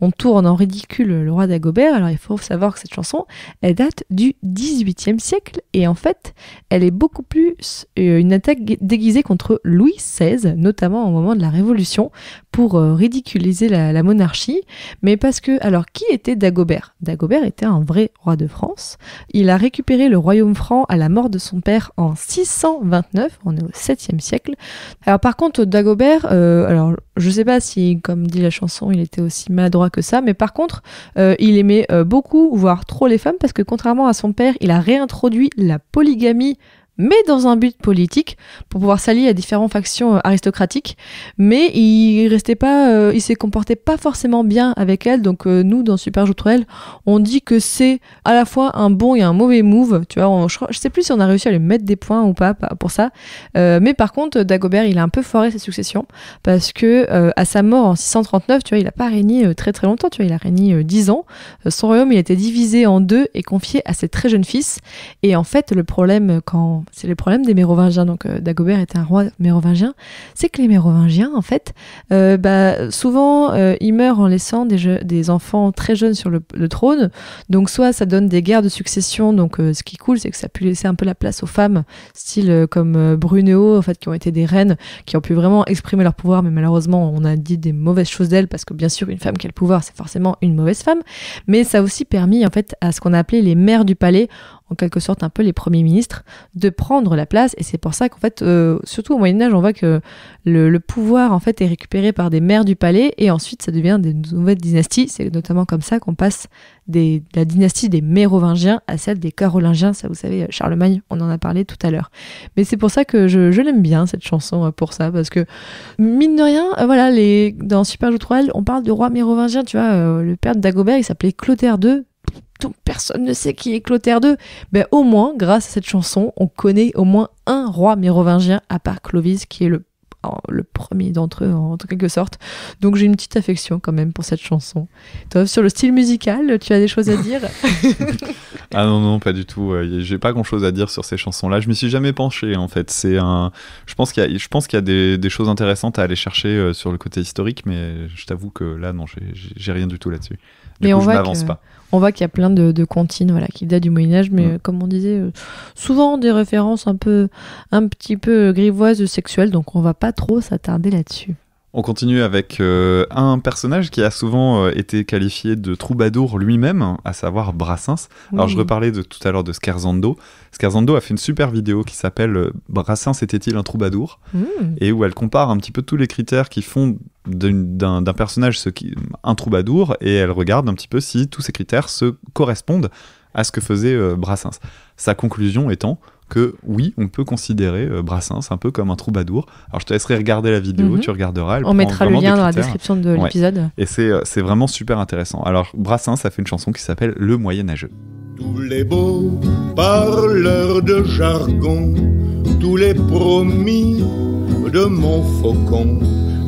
on tourne en ridicule le roi d'Agobert. Alors il faut savoir que cette chanson, elle date du XVIIIe siècle, et en fait, elle est beaucoup plus une attaque déguisée contre Louis XVI, notamment au moment de la Révolution, pour euh, ridiculiser la, monarchie, mais parce que, alors qui était Dagobert Dagobert était un vrai roi de France. Il a récupéré le royaume franc à la mort de son père en 629, on est au 7e siècle. Alors par contre, Dagobert, euh, alors je sais pas si, comme dit la chanson, il était aussi maladroit que ça, mais par contre, euh, il aimait beaucoup, voire trop les femmes, parce que contrairement à son père, il a réintroduit la polygamie mais dans un but politique pour pouvoir s'allier à différentes factions euh, aristocratiques. Mais il restait pas, euh, il s'est comporté pas forcément bien avec elle. Donc euh, nous, dans Super Joutrelle, on dit que c'est à la fois un bon et un mauvais move. Tu vois, je, sais plus si on a réussi à lui mettre des points ou pas, pour ça. mais par contre, Dagobert, il a un peu foiré ses succession parce que à sa mort en 639, tu vois, il a pas régné très très longtemps. Tu vois, il a régné 10 ans. son royaume, il a été divisé en deux et confié à ses très jeunes fils. Et en fait, le problème quand c'est le problème des Mérovingiens. Donc euh, Dagobert était un roi mérovingien. C'est que les Mérovingiens, en fait, euh, bah, souvent euh, ils meurent en laissant des, enfants très jeunes sur le, trône. Donc soit ça donne des guerres de succession. Donc ce qui est cool, c'est que ça a pu laisser un peu la place aux femmes, style comme Brunéo, en fait, qui ont été des reines, qui ont pu vraiment exprimer leur pouvoir. Mais malheureusement, on a dit des mauvaises choses d'elles parce que bien sûr, une femme qui a le pouvoir, c'est forcément une mauvaise femme. Mais ça a aussi permis en fait à ce qu'on a appelé les mères du palais en quelque sorte un peu les premiers ministres de prendre la place. Et c'est pour ça qu'en fait, euh, surtout au Moyen Âge, on voit que le, pouvoir en fait est récupéré par des maires du palais et ensuite ça devient des nouvelles dynasties. C'est notamment comme ça qu'on passe des, de la dynastie des Mérovingiens à celle des Carolingiens. Ça, vous savez, Charlemagne, on en a parlé tout à l'heure. Mais c'est pour ça que je, l'aime bien cette chanson euh, pour ça parce que mine de rien, euh, voilà, les dans Super l on parle de roi mérovingien. Tu vois, le père de Dagobert, il s'appelait Clotaire II donc personne ne sait qui est Clotaire II, mais ben, au moins, grâce à cette chanson, on connaît au moins un roi mérovingien à part Clovis, qui est le, le premier d'entre eux en quelque sorte. Donc j'ai une petite affection quand même pour cette chanson. Toi, sur le style musical, tu as des choses à dire <laughs> Ah non, non, pas du tout. J'ai pas grand chose à dire sur ces chansons-là. Je m'y suis jamais penché, en fait. C'est un... Je pense qu'il y a, je y a des, des, choses intéressantes à aller chercher euh, sur le côté historique, mais je t'avoue que là, non, j'ai rien du tout là-dessus mais on voit qu'il y a plein de, de comptines voilà, qui datent du Moyen-Âge, mais mm. comme on disait, euh, souvent des références un peu, un petit peu grivoises sexuelles, donc on va pas trop s'attarder là-dessus. On continue avec euh, un personnage qui a souvent euh, été qualifié de troubadour lui-même, à savoir Brassens. Alors je reparlais de, tout à l'heure de Skerzando. Scarzando a fait une super vidéo qui s'appelle euh, Brassens était-il un troubadour hmm. et où elle compare un petit peu tous les critères qui font d'un personnage un troubadour et elle regarde un petit peu si tous ces critères se correspondent à ce que faisait Brassens. Sa conclusion étant que oui, on peut considérer euh, Brassens un peu comme un troubadour. Alors je te laisserai regarder la vidéo, mhm. tu regarderas. on mettra le lien dans la description de l'épisode. Et euh, c'est vraiment super intéressant. Alors Brassens ça fait une chanson qui s'appelle Le Moyen-Âgeux. Tous les beaux parleurs de jargon, tous les promis de mon faucon,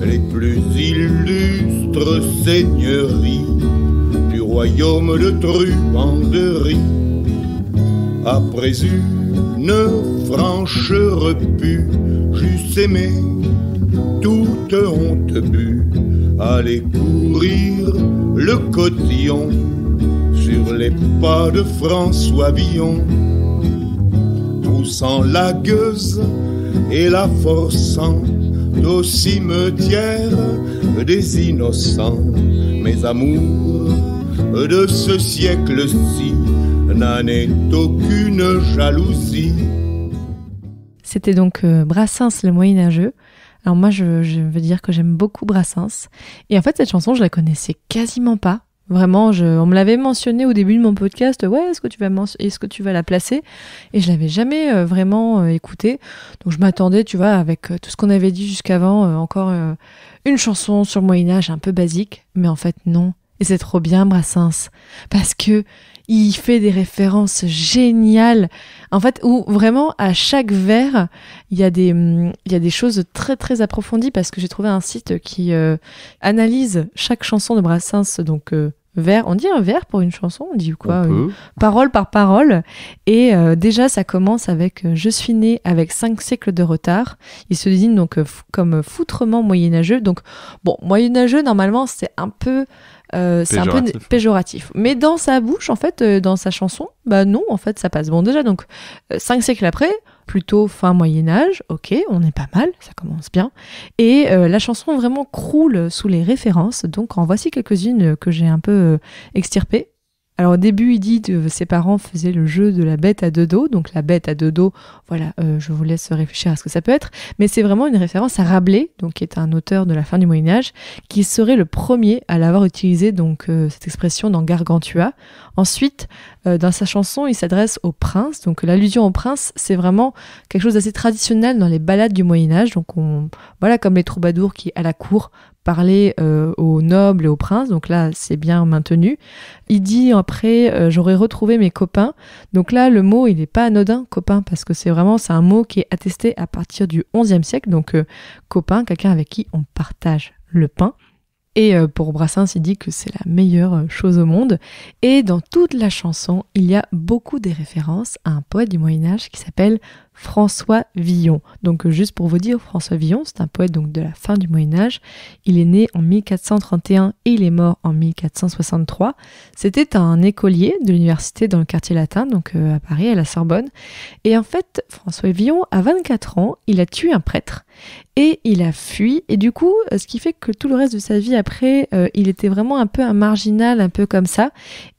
les plus illustres seigneuries du royaume de Truanderie après une franche repue, j'eusse aimé toute honte bu, aller courir le cotillon sur les pas de François Villon, poussant la gueuse et la forçant au cimetière des innocents, mes amours de ce siècle-ci n'en aucune jalousie. C'était donc euh, Brassens le Moyen-Âgeux. Alors moi, je, veux dire que j'aime beaucoup Brassens. Et en fait, cette chanson, je la connaissais quasiment pas. Vraiment, on me l'avait mentionné au début de mon podcast. Ouais, est-ce que tu vas, est-ce que tu vas la placer Et je l'avais jamais euh, vraiment euh, écoutée. Donc je m'attendais, tu vois, avec tout ce qu'on avait dit jusqu'avant, encore une chanson sur le Moyen Âge un peu basique. Mais en fait, non. Et c'est trop bien Brassens parce que il fait des références géniales. En fait, où vraiment à chaque vers, il y a des, il y a des choses très très approfondies parce que j'ai trouvé un site qui euh, analyse chaque chanson de Brassens, donc euh, vers, on dit un vers pour une chanson, on dit quoi euh, Parole par parole. Et déjà, ça commence avec Je suis né avec cinq siècles de retard. Il se désigne donc comme foutrement moyenâgeux. Donc, bon, moyenâgeux, normalement, c'est un peu euh, c'est un peu péjoratif. Mais dans sa bouche, en fait, euh, dans sa chanson, bah non, en fait, ça passe. Bon, déjà, donc, euh, cinq siècles après, plutôt fin Moyen-Âge, ok, on est pas mal, ça commence bien. Et euh, la chanson vraiment croule sous les références, donc en voici quelques-unes que j'ai un peu extirpées. Alors au début, il dit que ses parents faisaient le jeu de la bête à deux dos. Donc la bête à deux dos, voilà, euh, je vous laisse réfléchir à ce que ça peut être. Mais c'est vraiment une référence à Rabelais, donc qui est un auteur de la fin du Moyen Âge, qui serait le premier à l'avoir utilisé donc euh, cette expression dans Gargantua. Ensuite, euh, dans sa chanson, il s'adresse au prince. Donc l'allusion au prince, c'est vraiment quelque chose d'assez traditionnel dans les ballades du Moyen Âge. Donc on, voilà, comme les troubadours qui à la cour parler euh, aux nobles et aux princes, donc là c'est bien maintenu. Il dit après euh, j'aurais retrouvé mes copains, donc là le mot il n'est pas anodin, copain, parce que c'est vraiment c'est un mot qui est attesté à partir du 11e siècle, donc euh, copain, quelqu'un avec qui on partage le pain. Et pour Brassens, il dit que c'est la meilleure chose au monde. Et dans toute la chanson, il y a beaucoup des références à un poète du Moyen Âge qui s'appelle François Villon. Donc euh, juste pour vous dire, François Villon, c'est un poète donc de la fin du Moyen Âge. Il est né en 1431 et il est mort en 1463. C'était un écolier de l'université dans le quartier latin, donc euh, à Paris, à la Sorbonne. Et en fait, François Villon, à 24 ans, il a tué un prêtre et il a fui. Et du coup, euh, ce qui fait que tout le reste de sa vie après, il était vraiment un peu un marginal, un peu comme ça.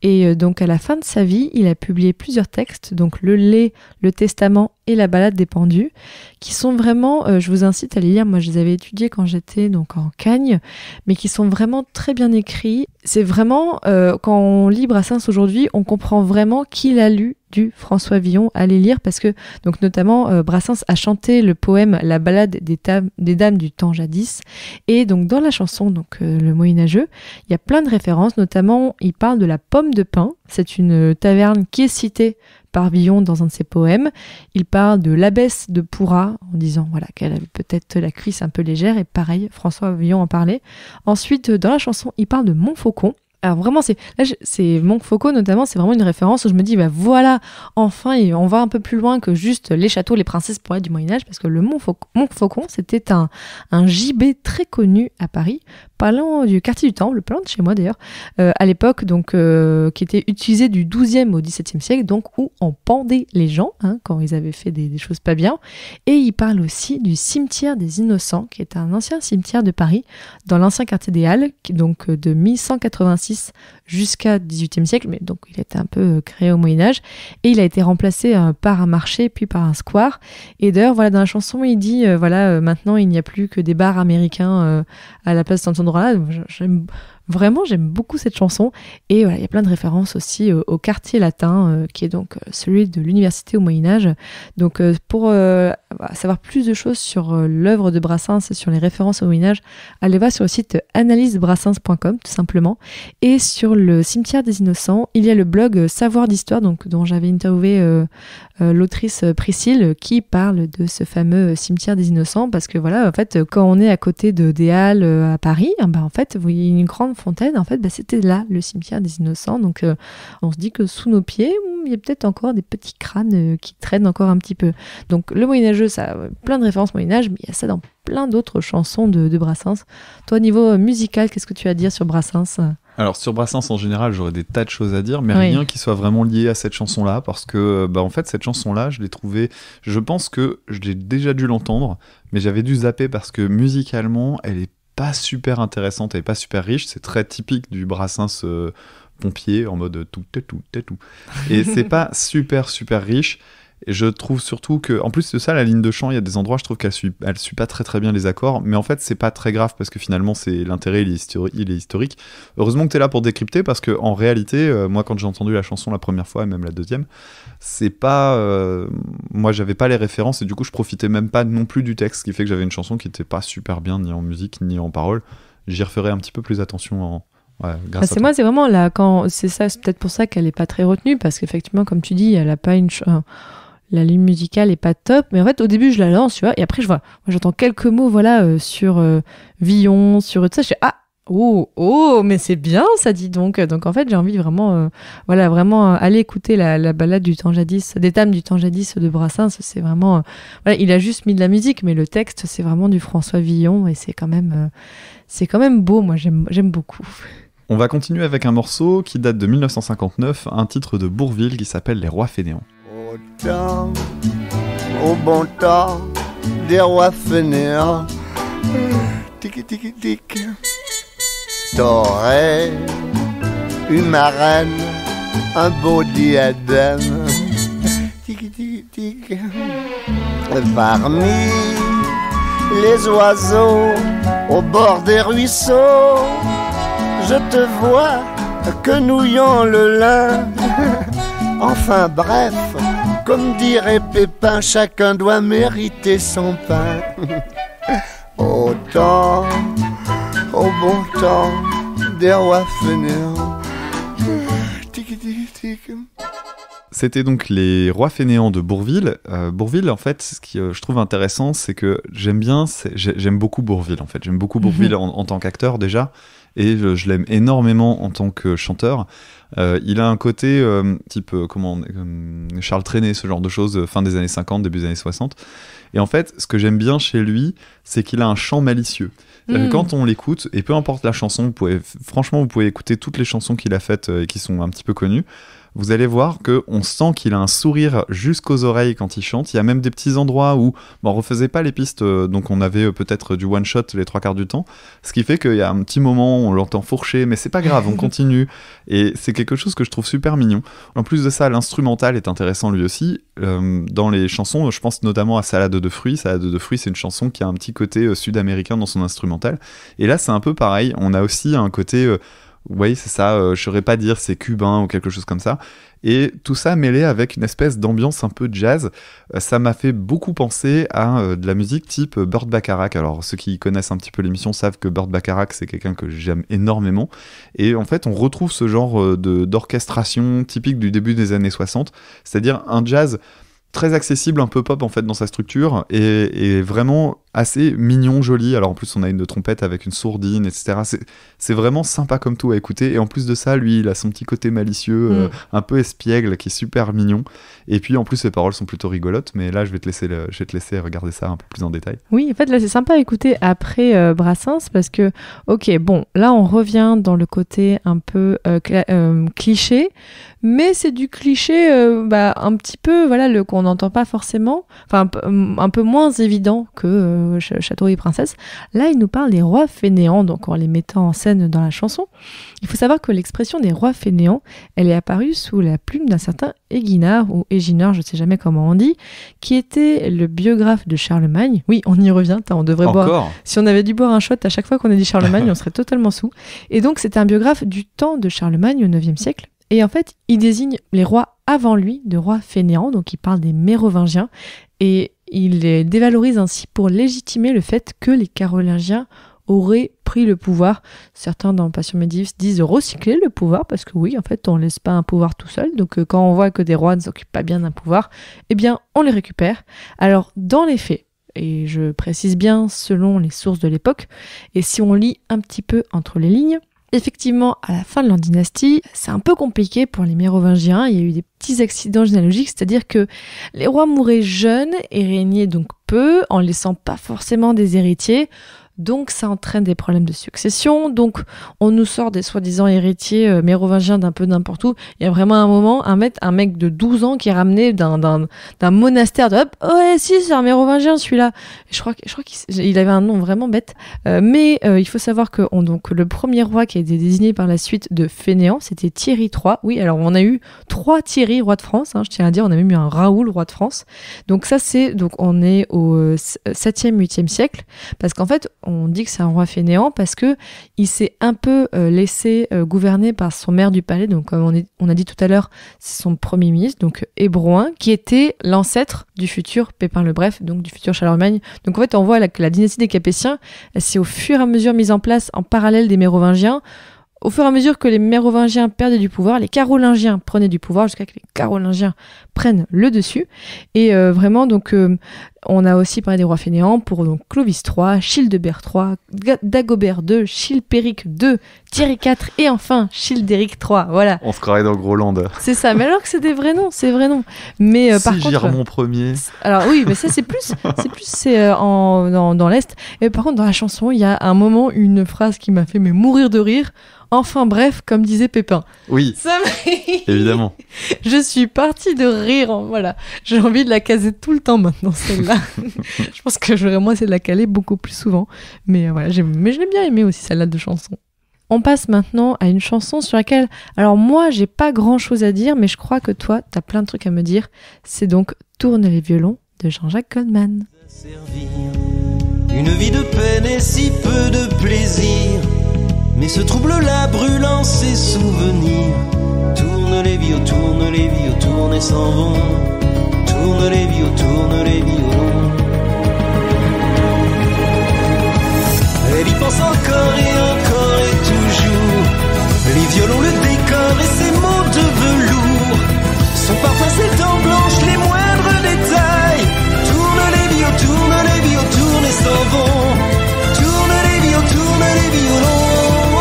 Et donc à la fin de sa vie, il a publié plusieurs textes, donc le lait, le testament et La balade des pendus, qui sont vraiment, euh, je vous incite à les lire, moi je les avais étudiés quand j'étais donc en Cagne, mais qui sont vraiment très bien écrits. C'est vraiment, euh, quand on lit Brassens aujourd'hui, on comprend vraiment qui l'a lu du François Villon à les lire parce que donc notamment euh, Brassens a chanté le poème La balade des, dames du temps jadis et donc dans la chanson donc le Moyen-Âgeux il y a plein de références notamment il parle de la pomme de pin c'est une taverne qui est citée par Villon dans un de ses poèmes. Il parle de l'abbesse de Pourra en disant voilà qu'elle avait peut-être la cuisse un peu légère et pareil, François Villon en parlait. Ensuite, dans la chanson, il parle de Montfaucon. Alors vraiment, c'est c'est Montfaucon notamment, c'est vraiment une référence où je me dis bah voilà, enfin, on va un peu plus loin que juste les châteaux, les princesses pour être du Moyen Âge, parce que le Montfaucon, Montfaucon c'était un un gibet très connu à Paris parlant du quartier du Temple, plan de chez moi d'ailleurs, euh, à l'époque, donc, euh, qui était utilisé du 12e au 17e siècle, donc où on pendait les gens hein, quand ils avaient fait des, choses pas bien. Et il parle aussi du cimetière des Innocents, qui est un ancien cimetière de Paris, dans l'ancien quartier des Halles, donc euh, de 1186 jusqu'à 18e siècle, mais donc il a été un peu créé au Moyen-Âge, et il a été remplacé par un marché, puis par un square. Et d'ailleurs, voilà, dans la chanson, il dit, voilà, maintenant il n'y a plus que des bars américains à la place d'entendre endroit-là. J'aime Vraiment, j'aime beaucoup cette chanson. Et voilà, il y a plein de références aussi euh, au quartier latin, euh, qui est donc euh, celui de l'université au Moyen Âge. Donc pour savoir plus de choses sur l'œuvre de Brassens et sur les références au Moyen Âge, allez voir sur le site analysebrassens.com tout simplement. Et sur le cimetière des innocents, il y a le blog Savoir d'histoire, donc dont j'avais interviewé l'autrice Priscille, qui parle de ce fameux cimetière des innocents, parce que voilà, en fait, quand on est à côté de des Halles à Paris, ben, en fait, vous voyez une grande Fontaine, en fait, bah, c'était là le cimetière des innocents. Donc euh, on se dit que sous nos pieds, hmm, il y a peut-être encore des petits crânes euh, qui traînent encore un petit peu. Donc le Moyen-Âgeux, ça a euh, plein de références Moyen-Âge, mais il y a ça dans plein d'autres chansons de, de, Brassens. Toi, au niveau musical, qu'est-ce que tu as à dire sur Brassens alors sur Brassens en général, j'aurais des tas de choses à dire, mais rien qui soit vraiment lié à cette chanson-là, parce que bah en fait cette chanson-là, je l'ai trouvée. Je pense que je l'ai déjà dû l'entendre, mais j'avais dû zapper parce que musicalement, elle est pas super intéressante, et pas super riche, c'est très typique du brassin ce euh, pompier en mode tout, tout, tout, tout. Et c'est <laughs> pas super, super riche. Et je trouve surtout que, en plus de ça, la ligne de chant, il y a des endroits, je trouve qu'elle suit, elle suit pas très très bien les accords, mais en fait, c'est pas très grave parce que finalement, c'est l'intérêt, il, il, est historique. Heureusement que tu es là pour décrypter parce que, en réalité, euh, moi, quand j'ai entendu la chanson la première fois et même la deuxième, c'est pas. Euh, moi, j'avais pas les références et du coup, je profitais même pas non plus du texte, ce qui fait que j'avais une chanson qui était pas super bien ni en musique ni en parole. J'y referai un petit peu plus attention en, bah, c'est moi, c'est vraiment là quand c'est ça, c'est peut-être pour ça qu'elle est pas très retenue parce qu'effectivement, comme tu dis, elle a pas une la ligne musicale est pas top, mais en fait au début je la lance, tu vois, et après je vois, j'entends quelques mots, voilà, euh, sur euh, Villon, sur tout ça, je fais ah oh oh, mais c'est bien ça dit donc, donc en fait j'ai envie vraiment, euh, voilà, vraiment aller écouter la, balade du temps jadis, des tames du temps jadis de Brassens, c'est vraiment, voilà, il a juste mis de la musique, mais le texte c'est vraiment du François Villon et c'est quand même, c'est quand même beau, moi j'aime beaucoup. On va continuer avec un morceau qui date de 1959, un titre de Bourville qui s'appelle Les Rois Fainéants au temps, au bon temps, des rois fainéants. Tic, tiki tic. T'aurais une marraine, un beau diadème. Tic, tiki tic. Parmi les oiseaux, au bord des ruisseaux, je te vois que nouillons le lin. Enfin bref, comme dirait Pépin, chacun doit mériter son pain. <laughs> au temps, au bon temps des rois fainéants. C'était donc les rois fainéants de Bourville. Euh, Bourville, en fait, ce que euh, je trouve intéressant, c'est que j'aime bien, j'aime beaucoup Bourville, en fait. J'aime beaucoup <laughs> Bourville en, tant qu'acteur déjà, et je l'aime énormément en tant que chanteur. Euh, il a un côté euh, type euh, comment Charles Trenet, ce genre de choses, fin des années 50, début des années 60. Et en fait, ce que j'aime bien chez lui, c'est qu'il a un chant malicieux. Mm. Quand on l'écoute, et peu importe la chanson, vous pouvez, franchement, vous pouvez écouter toutes les chansons qu'il a faites et qui sont un petit peu connues vous allez voir que on sent qu'il a un sourire jusqu'aux oreilles quand il chante. Il y a même des petits endroits où bon, on refaisait pas les pistes, euh, donc on avait euh, peut-être du one shot les trois quarts du temps, ce qui fait qu'il y a un petit moment on l'entend fourcher, mais c'est pas grave, on <laughs> continue. Et c'est quelque chose que je trouve super mignon. En plus de ça, l'instrumental est intéressant lui aussi. Euh, dans les chansons, je pense notamment à Salade de fruits. Salade de fruits, c'est une chanson qui a un petit côté sud-américain dans son instrumental. Et là, c'est un peu pareil. On a aussi un côté oui, c'est ça, euh, je saurais pas dire c'est cubain ou quelque chose comme ça. Et tout ça mêlé avec une espèce d'ambiance un peu jazz, euh, ça m'a fait beaucoup penser à euh, de la musique type Bird Bacharach. Alors ceux qui connaissent un petit peu l'émission savent que Bird Bacharach c'est quelqu'un que j'aime énormément. Et en fait on retrouve ce genre de, d'orchestration typique du début des années 60, c'est-à-dire un jazz très accessible, un peu pop en fait dans sa structure, et vraiment assez mignon, joli. Alors en plus, on a une trompette avec une sourdine, etc. C'est vraiment sympa comme tout à écouter. Et en plus de ça, lui, il a son petit côté malicieux, euh, mm. un peu espiègle, qui est super mignon. Et puis en plus, ses paroles sont plutôt rigolotes. Mais là, je vais te laisser, je te laisser regarder ça un peu plus en détail. Oui, en fait, là, c'est sympa à écouter après euh, Brassens parce que, ok, bon, là, on revient dans le côté un peu euh, cliché, mais c'est du cliché bah, un petit peu, voilà, qu'on n'entend pas forcément, enfin un, peu moins évident que château et princesse. Là, il nous parle des rois fainéants, donc en les mettant en scène dans la chanson. Il faut savoir que l'expression des rois fainéants, elle est apparue sous la plume d'un certain Eginard, ou Eginard, je ne sais jamais comment on dit, qui était le biographe de Charlemagne. Oui, on y revient, on devrait Encore boire. Si on avait dû boire un shot à chaque fois qu'on a dit Charlemagne, <laughs> on serait totalement sous. Et donc, c'était un biographe du temps de Charlemagne au 9 siècle. Et en fait, il désigne les rois avant lui de rois fainéants, donc il parle des Mérovingiens. Et il les dévalorise ainsi pour légitimer le fait que les Carolingiens auraient pris le pouvoir. Certains dans Passion médiéviste disent recycler le pouvoir parce que oui, en fait, on ne laisse pas un pouvoir tout seul. Donc euh, quand on voit que des rois ne s'occupent pas bien d'un pouvoir, eh bien, on les récupère. Alors dans les faits, et je précise bien selon les sources de l'époque, et si on lit un petit peu entre les lignes, Effectivement, à la fin de leur dynastie, c'est un peu compliqué pour les Mérovingiens. Il y a eu des petits accidents généalogiques, c'est-à-dire que les rois mouraient jeunes et régnaient donc peu, en laissant pas forcément des héritiers. Donc ça entraîne des problèmes de succession. Donc on nous sort des soi-disant héritiers euh, mérovingiens d'un peu n'importe où. Il y a vraiment un moment, un mec, un mec de 12 ans qui est ramené d'un monastère de hop, ouais, si, c'est un mérovingien celui-là. Je crois, je crois qu'il avait un nom vraiment bête. Euh, mais euh, il faut savoir que donc, le premier roi qui a été désigné par la suite de Fainéant, c'était Thierry III. Oui, alors on a eu trois Thierry, roi de France. Hein, je tiens à dire, on a même eu un Raoul, roi de France. Donc ça, c'est, donc on est au 7e, 8e siècle. Parce qu'en fait, on dit que c'est un roi fainéant parce que il s'est un peu euh, laissé euh, gouverner par son maire du palais. Donc, comme on, a dit tout à l'heure, c'est son premier ministre, donc Hébroin, qui était l'ancêtre du futur Pépin le Bref, donc du futur Charlemagne. Donc, en fait, on voit que la, dynastie des Capétiens, elle s'est au fur et à mesure mise en place en parallèle des Mérovingiens. Au fur et à mesure que les Mérovingiens perdaient du pouvoir, les Carolingiens prenaient du pouvoir jusqu'à ce que les Carolingiens prennent le dessus. Et euh, vraiment, donc, on a aussi parlé des rois fainéants pour donc Clovis III, Childebert III, Dagobert II, Chilpéric II, Thierry IV et enfin Childéric III. Voilà. On se croirait dans Groland. C'est ça, mais alors que c'est des vrais noms, c'est vrai noms. Mais euh, par contre. mon premier. Alors oui, mais ça c'est plus, c'est plus c'est euh, en, dans, l'est. Et par contre dans la chanson, il y a un moment une phrase qui m'a fait mourir de rire. Enfin bref, comme disait Pépin. Oui. Évidemment. Je suis partie de rire, voilà. J'ai envie de la caser tout le temps maintenant, celle <laughs> je pense que j'aurais moins essayé de la caler beaucoup plus souvent. Mais euh, voilà, mais je l'ai bien aimé aussi celle-là de chanson. On passe maintenant à une chanson sur laquelle, alors moi, j'ai pas grand-chose à dire, mais je crois que toi, t'as plein de trucs à me dire. C'est donc Tourne les violons de Jean-Jacques Goldman. Une vie de peine et si peu de plaisir, mais ce trouble-là brûlant ses souvenirs. Tourne les vieux, tourne les vieux, tourne et s'en vont. Tourne les vieux, tourne les violons. Violons le décor et ses mots de velours. Son parfum, ses dents blanches, les moindres détails. Tourne les violons, tourne les violons, tourne et s'en vont. Tourne les violons, tourne les violons.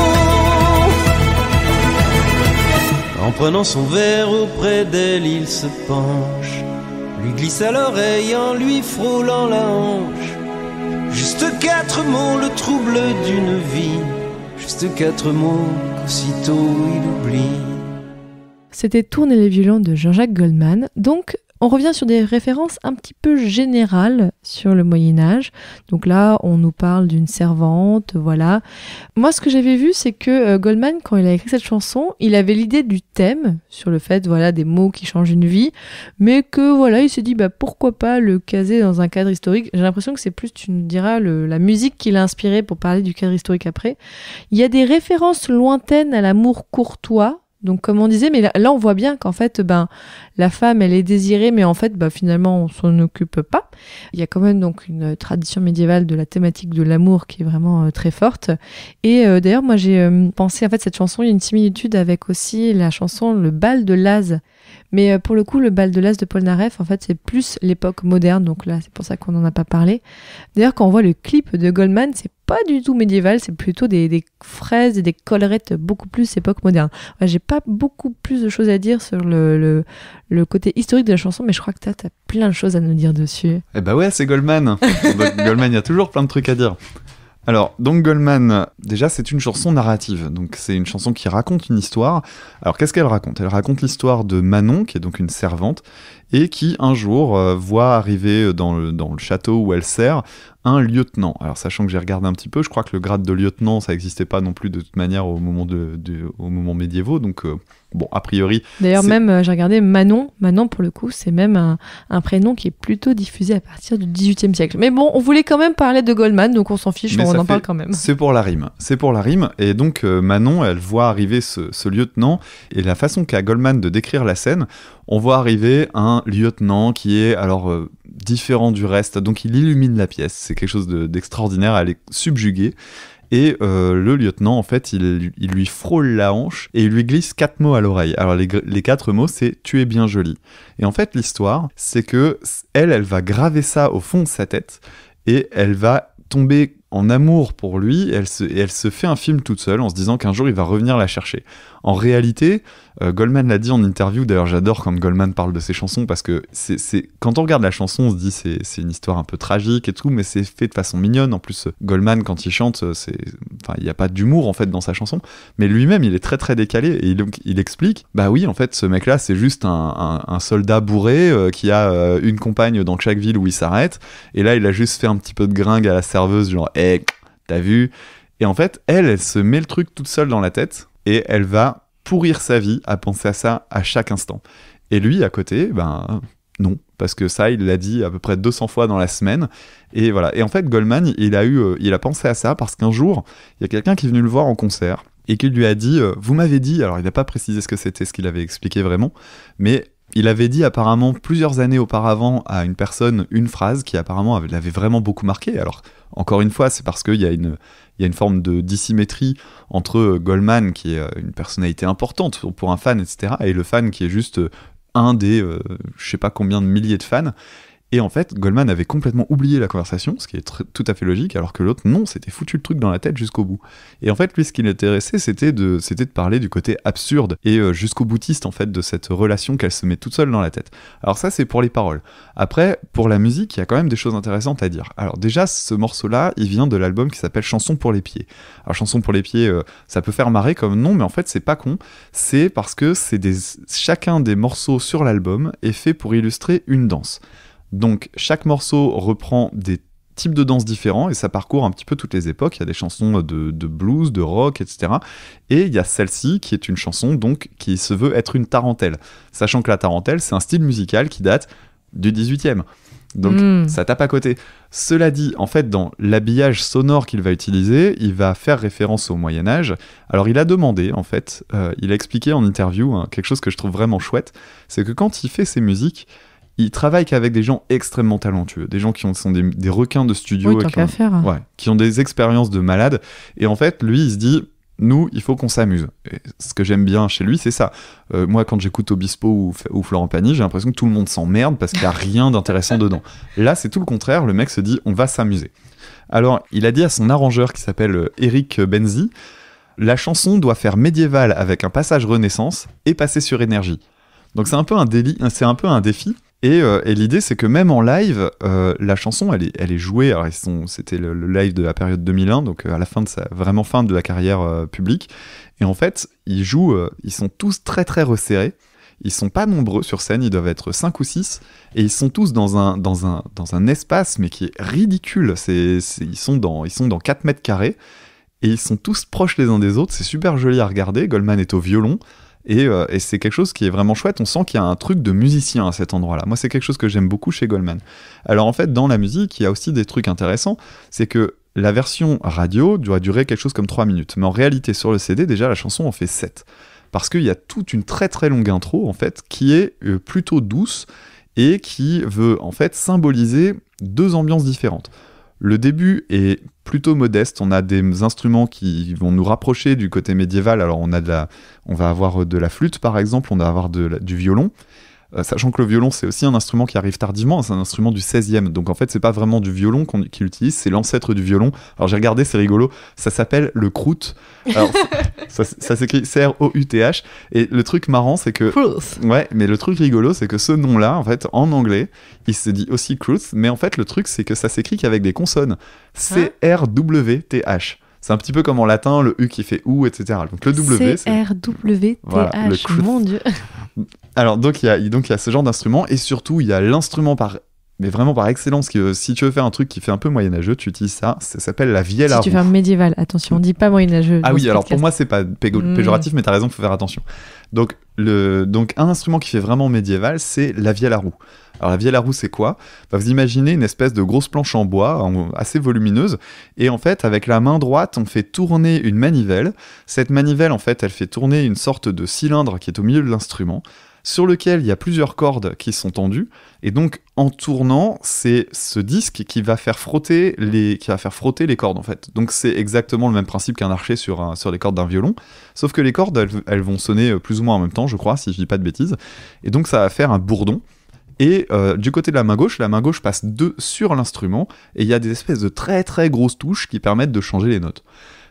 En prenant son verre auprès d'elle, il se penche. Lui glisse à l'oreille en lui frôlant la hanche. Juste quatre mots, le trouble d'une vie. Juste quatre mots il oublie. C'était Tourner les violons de Jean-Jacques Goldman, donc on revient sur des références un petit peu générales sur le Moyen Âge. Donc là, on nous parle d'une servante, voilà. Moi, ce que j'avais vu, c'est que euh, Goldman, quand il a écrit cette chanson, il avait l'idée du thème sur le fait, voilà, des mots qui changent une vie, mais que voilà, il s'est dit, bah pourquoi pas le caser dans un cadre historique. J'ai l'impression que c'est plus, tu nous diras, la musique qu'il a inspiré pour parler du cadre historique après. Il y a des références lointaines à l'amour courtois donc comme on disait, mais là, on voit bien qu'en fait, ben la femme, elle est désirée, mais en fait, ben, finalement, on s'en occupe pas. Il y a quand même donc une tradition médiévale de la thématique de l'amour qui est vraiment euh, très forte. Et euh, d'ailleurs, moi j'ai euh, pensé en fait cette chanson, il y a une similitude avec aussi la chanson Le bal de Laz. Mais pour le coup, le bal de Laz de Paul Naref, en fait, c'est plus l'époque moderne, donc là, c'est pour ça qu'on n'en a pas parlé. D'ailleurs, quand on voit le clip de Goldman, c'est pas du tout médiéval, c'est plutôt des, fraises et des collerettes beaucoup plus époque moderne. J'ai pas beaucoup plus de choses à dire sur le, côté historique de la chanson, mais je crois que t'as as plein de choses à nous dire dessus. Eh bah ouais, c'est Goldman. <laughs> Goldman, il y a toujours plein de trucs à dire. Alors, donc Goldman, déjà c'est une chanson narrative, donc c'est une chanson qui raconte une histoire. Alors qu'est-ce qu'elle raconte Elle raconte l'histoire de Manon, qui est donc une servante, et qui un jour euh, voit arriver dans le, château où elle sert un lieutenant. Alors, sachant que j'ai regardé un petit peu, je crois que le grade de lieutenant, ça n'existait pas non plus de toute manière au moment, de, au moment médiévaux, donc euh, Bon, a priori. D'ailleurs, même, euh, j'ai regardé Manon. Manon, pour le coup, c'est même un, prénom qui est plutôt diffusé à partir du XVIIIe siècle. Mais bon, on voulait quand même parler de Goldman, donc on s'en fiche, on en parle quand même. C'est pour la rime. C'est pour la rime. Et donc, euh, Manon, elle voit arriver ce, lieutenant. Et la façon qu'a Goldman de décrire la scène, on voit arriver un lieutenant qui est, alors, euh, différent du reste. Donc, il illumine la pièce. C'est quelque chose d'extraordinaire. elle est subjuguée et euh, le lieutenant en fait il, lui frôle la hanche et il lui glisse quatre mots à l'oreille. Alors les, les, quatre mots c'est tu es bien jolie. Et en fait l'histoire c'est que elle elle va graver ça au fond de sa tête et elle va tomber en amour pour lui, elle se, elle se fait un film toute seule en se disant qu'un jour il va revenir la chercher. En réalité, euh, Goldman l'a dit en interview, d'ailleurs j'adore quand Goldman parle de ses chansons parce que c'est quand on regarde la chanson, on se dit c'est, une histoire un peu tragique et tout, mais c'est fait de façon mignonne. En plus, Goldman, quand il chante, c'est, il n'y a pas d'humour en fait dans sa chanson, mais lui-même il est très très décalé et il, il explique bah oui, en fait, ce mec-là c'est juste un, soldat bourré euh, qui a euh, une compagne dans chaque ville où il s'arrête, et là il a juste fait un petit peu de gringue à la serveuse, genre eh, t'as vu Et en fait, elle, se met le truc toute seule dans la tête et elle va pourrir sa vie à penser à ça à chaque instant. Et lui, à côté, ben non, parce que ça, il l'a dit à peu près 200 fois dans la semaine. Et voilà. Et en fait, Goldman, il a eu, euh, il a pensé à ça parce qu'un jour, il y a quelqu'un qui est venu le voir en concert et qui lui a dit, euh, vous m'avez dit, alors il n'a pas précisé ce que c'était, ce qu'il avait expliqué vraiment, mais il avait dit apparemment plusieurs années auparavant à une personne une phrase qui apparemment l'avait vraiment beaucoup marqué. Alors, encore une fois, c'est parce qu'il y, a une, forme de dissymétrie entre euh, Goldman, qui est euh, une personnalité importante pour un fan, etc., et le fan qui est juste euh, un des, je sais pas combien de milliers de fans. Et en fait, Goldman avait complètement oublié la conversation, ce qui est tout à fait logique, alors que l'autre, non, s'était foutu le truc dans la tête jusqu'au bout. Et en fait, lui, ce qui l'intéressait, c'était de, de parler du côté absurde et euh, jusqu'au boutiste, en fait, de cette relation qu'elle se met toute seule dans la tête. Alors ça, c'est pour les paroles. Après, pour la musique, il y a quand même des choses intéressantes à dire. Alors déjà, ce morceau-là, il vient de l'album qui s'appelle Chanson pour les pieds. Alors Chanson pour les pieds, euh, ça peut faire marrer comme non, mais en fait, c'est pas con. C'est parce que c'est des, chacun des morceaux sur l'album est fait pour illustrer une danse. Donc chaque morceau reprend des types de danses différents et ça parcourt un petit peu toutes les époques. Il y a des chansons de, blues, de rock, etc. Et il y a celle-ci qui est une chanson donc qui se veut être une tarentelle. Sachant que la tarentelle, c'est un style musical qui date du 18e. Donc hmm. ça tape à côté. Cela dit, en fait, dans l'habillage sonore qu'il va utiliser, il va faire référence au Moyen Âge. Alors il a demandé, en fait, euh, il a expliqué en interview hein, quelque chose que je trouve vraiment chouette, c'est que quand il fait ses musiques, il travaille qu'avec des gens extrêmement talentueux, des gens qui sont des, requins de studio, qui, ont, des expériences de malade. Et en fait, lui, il se dit, nous, il faut qu'on s'amuse. Ce que j'aime bien chez lui, c'est ça. Euh, moi, quand j'écoute Obispo ou, Florent Pagny, j'ai l'impression que tout le monde s'emmerde parce qu'il n'y a <laughs> rien d'intéressant dedans. Là, c'est tout le contraire. Le mec se dit, on va s'amuser. Alors, il a dit à son arrangeur qui s'appelle euh, Eric Benzi, la chanson doit faire médiéval avec un passage renaissance et passer sur énergie. Donc c'est un peu un défi. Euh, et, l'idée, c'est que même en live, euh, la chanson, elle est, jouée. Alors, c'était le, live de la période 2001, donc euh, à la fin de sa, vraiment fin de la carrière publique. Et en fait, ils jouent, ils sont tous très très resserrés. Ils sont pas nombreux sur scène, ils doivent être 5 ou 6, et ils sont tous dans un, dans un, dans un espace, mais qui est ridicule. ils, sont dans, ils sont dans 4 mètres carrés, et ils sont tous proches les uns des autres. C'est super joli à regarder. Goldman est au violon. Euh, et, c'est quelque chose qui est vraiment chouette. On sent qu'il y a un truc de musicien à cet endroit-là. Moi, c'est quelque chose que j'aime beaucoup chez Goldman. Alors, en fait, dans la musique, il y a aussi des trucs intéressants. C'est que la version radio doit durer quelque chose comme 3 minutes. Mais en réalité, sur le CD, déjà, la chanson en fait 7. Parce qu'il y a toute une très très longue intro, en fait, qui est euh, plutôt douce et qui veut, en fait, symboliser deux ambiances différentes. Le début est plutôt modeste. On a des instruments qui vont nous rapprocher du côté médiéval. Alors on a de la, on va avoir de la flûte par exemple, on va avoir de du violon, euh, sachant que le violon c'est aussi un instrument qui arrive tardivement, c'est un instrument du 16e, donc en fait c'est pas vraiment du violon qu'on utilise, c'est l'ancêtre du violon. Alors j'ai regardé, c'est rigolo, ça s'appelle le croûte. <laughs> ça, s'écrit C-R-O-U-T-H, et le truc marrant c'est que... Ouais, mais le truc rigolo c'est que ce nom-là, en fait, en anglais, il se dit aussi croûte, mais en fait le truc c'est que ça s'écrit qu'avec des consonnes. C-R-W-T-H. Ah. C'est un petit peu comme en latin, le U qui fait OU, etc. Donc le W. C-R-W-T-H, mon Dieu. Alors, donc il y a, a ce genre d'instrument, et surtout, il y a l'instrument par mais vraiment par excellence, que euh, si tu veux faire un truc qui fait un peu moyenâgeux, tu utilises ça, ça s'appelle la vielle à roue. Si tu veux faire médiéval, attention, on dit pas moyenâgeux. Ah oui, alors pour moi c'est pas hmm. péjoratif, mais tu as raison, faut faire attention. Donc, le, donc un instrument qui fait vraiment médiéval, c'est la vielle à roue. Alors la la roue, c'est quoi bah, Vous imaginez une espèce de grosse planche en bois, assez volumineuse, et en fait, avec la main droite, on fait tourner une manivelle. Cette manivelle, en fait, elle fait tourner une sorte de cylindre qui est au milieu de l'instrument sur lequel il y a plusieurs cordes qui sont tendues et donc en tournant c'est ce disque qui va faire frotter les qui va faire frotter les cordes en fait donc c'est exactement le même principe qu'un archer sur les cordes d'un violon sauf que les cordes elles, elles, vont sonner euh, plus ou moins en même temps je crois si je dis pas de bêtises et donc ça va faire un bourdon et euh, du côté de la main gauche, la main gauche passe deux sur l'instrument, et il y a des espèces de très très grosses touches qui permettent de changer les notes.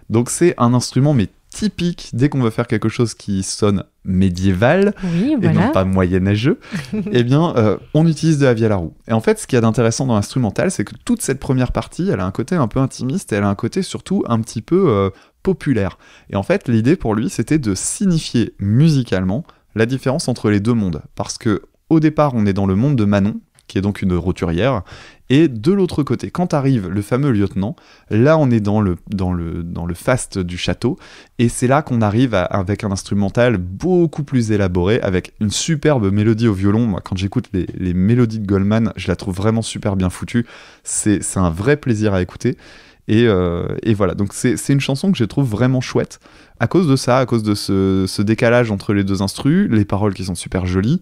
Donc c'est un instrument mais typique dès qu'on veut faire quelque chose qui sonne médiéval et non pas moyenâgeux, <laughs> eh bien euh, on utilise de la vielle à roue. Et en fait, ce qu'il y a d'intéressant dans l'instrumental, c'est que toute cette première partie, elle a un côté un peu intimiste et elle a un côté surtout un petit peu euh, populaire. Et en fait, l'idée pour lui, c'était de signifier musicalement la différence entre les deux mondes parce que au départ, on est dans le monde de Manon, qui est donc une roturière. Et de l'autre côté, quand arrive le fameux lieutenant, là on est dans le, dans le, dans le faste du château, et c'est là qu'on arrive avec un instrumental beaucoup plus élaboré, avec une superbe mélodie au violon. Moi, quand j'écoute les, mélodies de Goldman, je la trouve vraiment super bien foutue. C'est un vrai plaisir à écouter. Et, euh, voilà, donc c'est une chanson que je trouve vraiment chouette. À cause de ça, à cause de ce, ce décalage entre les deux instrus, les paroles qui sont super jolies,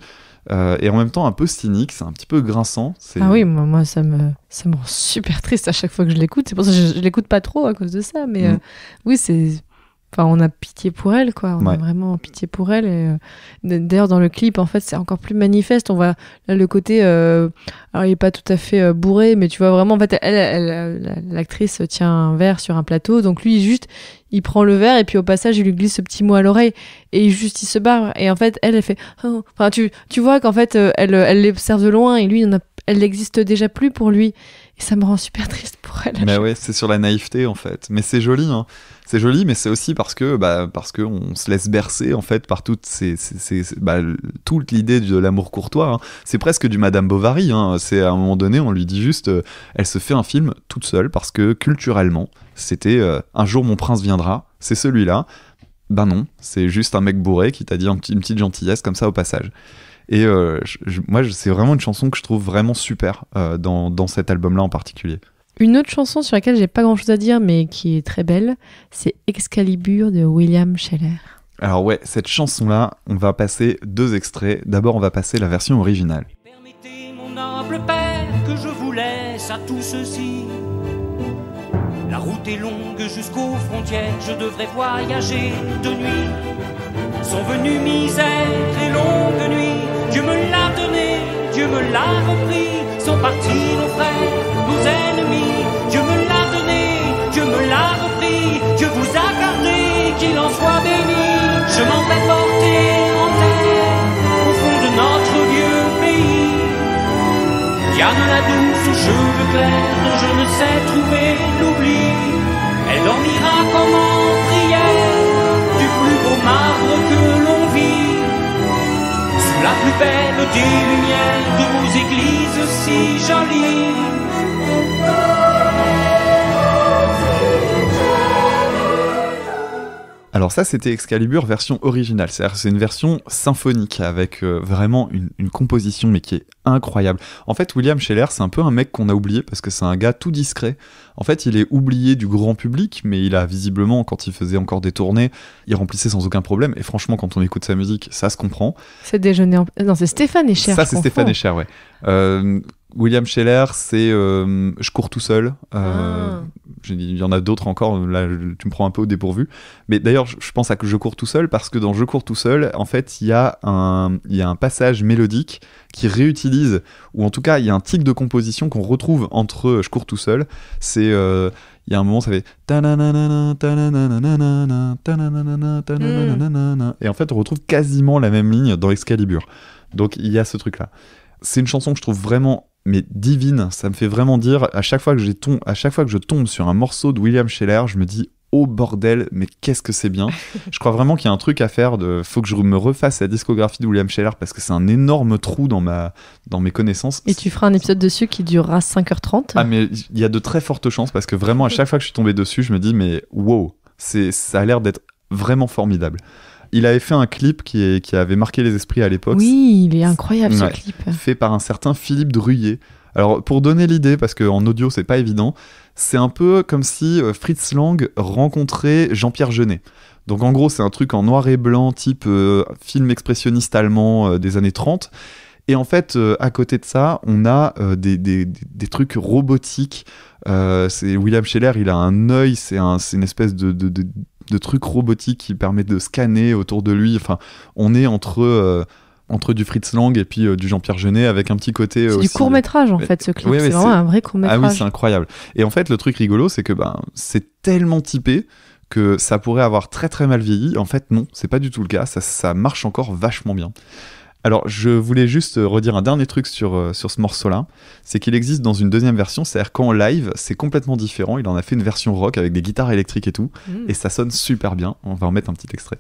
euh, et en même temps un peu cynique, c'est un petit peu grinçant. Ah oui, moi, ça me ça me rend super triste à chaque fois que je l'écoute. C'est pour ça que je, l'écoute pas trop à cause de ça. Mais mm. euh, oui, c'est Enfin, on a pitié pour elle, quoi. On a vraiment pitié pour elle. Euh, d'ailleurs, dans le clip, en fait, c'est encore plus manifeste. On voit le côté. Euh, alors, il est pas tout à fait euh, bourré, mais tu vois vraiment, en fait, elle, l'actrice tient un verre sur un plateau. Donc, lui, juste, il prend le verre et puis au passage, il lui glisse ce petit mot à l'oreille. Et juste, il se barre. Et en fait, elle, elle fait. Oh. Enfin, tu, tu vois qu'en fait, elle, elle l'observe de loin et lui, elle n'existe déjà plus pour lui. Et ça me rend super triste pour elle. Mais ouais, c'est sur la naïveté en fait. Mais c'est joli. Hein c'est joli, mais c'est aussi parce que bah, parce que on se laisse bercer en fait par toutes ces, bah, toute l'idée de l'amour courtois. Hein. C'est presque du Madame Bovary. Hein. C'est à un moment donné, on lui dit juste, euh, elle se fait un film toute seule parce que culturellement, c'était euh, un jour mon prince viendra, c'est celui-là. Ben non, c'est juste un mec bourré qui t'a dit une petite gentillesse comme ça au passage. Et euh, moi, c'est vraiment une chanson que je trouve vraiment super dans cet album-là en particulier. Une autre chanson sur laquelle j'ai pas grand chose à dire, mais qui est très belle, c'est Excalibur de William Scheller. Alors, ouais, cette chanson-là, on va passer deux extraits. D'abord, on va passer la version originale. Permettez, mon noble père, que je vous laisse à tout ceci. La route est longue jusqu'aux frontières, je devrais voyager de nuit. Sont venue, misère et longue nuit, Dieu me l'a donné Dieu me l'a repris, sont partis nos frères, nos ennemis, Dieu me l'a donné, Dieu me l'a repris, Dieu vous a gardé, qu'il en soit béni, je m'en vais porter en terre, au fond de notre vieux pays. Il y la douce aux cheveux clairs dont je ne sais trouver l'oubli, elle dormira comme en prière, du plus beau marbre que l'on vit la plus belle des lumières de vos églises si jolies. Alors ça, c'était Excalibur version originale, c'est-à-dire c'est une version symphonique avec euh, vraiment une, composition mais qui est incroyable. En fait, William Scheller, c'est un peu un mec qu'on a oublié parce que c'est un gars tout discret. En fait, il est oublié du grand public, mais il a visiblement, quand il faisait encore des tournées, il remplissait sans aucun problème. Et franchement, quand on écoute sa musique, ça se comprend. C'est déjeuner en... Non, c'est Stéphane Escher. Ça, c'est Stéphane Escher, ouais. Euh, William Scheller, c'est euh, Je cours tout seul. Ah il y en a d'autres encore, là tu me prends un peu au dépourvu. Mais d'ailleurs, je pense à que Je cours tout seul parce que dans Je cours tout seul, en fait, il y, a un, passage mélodique qui réutilise, ou en tout cas, il y a un tic de composition qu'on retrouve entre Je cours tout seul. C'est. Euh, il y a un moment, ça fait. Et en fait, on retrouve quasiment la même ligne dans Excalibur. Donc, il y a ce truc-là. C'est une chanson que je trouve vraiment mais divine. Ça me fait vraiment dire, à chaque fois que, à chaque fois que je tombe sur un morceau de William Scheller, je me dis, oh bordel, mais qu'est-ce que c'est bien. <laughs> je crois vraiment qu'il y a un truc à faire, de, faut que je me refasse la discographie de William Scheller parce que c'est un énorme trou dans, ma, dans mes connaissances. Et tu feras un épisode dessus qui durera 5h30 Ah mais il y a de très fortes chances parce que vraiment à chaque fois que je suis tombé dessus, je me dis, mais wow, ça a l'air d'être vraiment formidable il avait fait un clip qui, avait marqué les esprits à l'époque. Oui, il est incroyable ce clip. Fait par un certain Philippe Druyer. Alors pour donner l'idée, parce qu'en audio c'est pas évident, c'est un peu comme si euh, Fritz Lang rencontrait Jean-Pierre Jeunet. Donc en gros c'est un truc en noir et blanc type euh, film expressionniste allemand euh, des années 30. Et en fait, à côté de ça, on a des, trucs robotiques. c'est William Scheller, il a un œil, c'est une espèce de, de trucs robotiques qui permettent de scanner autour de lui. Enfin, on est entre. Euh, entre du Fritz Lang et puis euh, du Jean-Pierre Jeunet avec un petit côté euh, c'est du court métrage en fait ce clip c'est vraiment un vrai court métrage ah oui c'est incroyable et en fait le truc rigolo c'est que ben c'est tellement typé que ça pourrait avoir très très mal vieilli en fait non c'est pas du tout le cas ça, ça marche encore vachement bien alors, je voulais juste euh, redire un dernier truc sur, euh, sur ce morceau-là. C'est qu'il existe dans une deuxième version, c'est-à-dire qu'en live, c'est complètement différent. Il en a fait une version rock avec des guitares électriques et tout. Mm. Et ça sonne super bien. On va en mettre un petit extrait.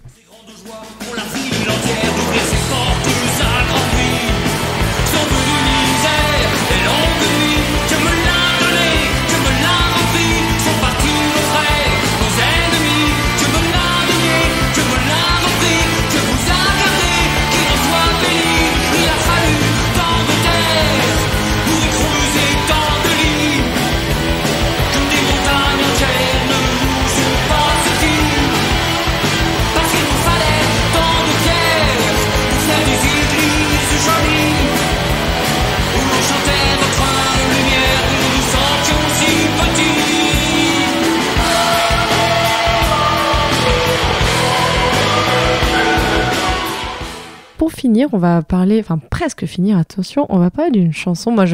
pour finir, on va parler, enfin presque finir, attention, on va parler d'une chanson. Moi,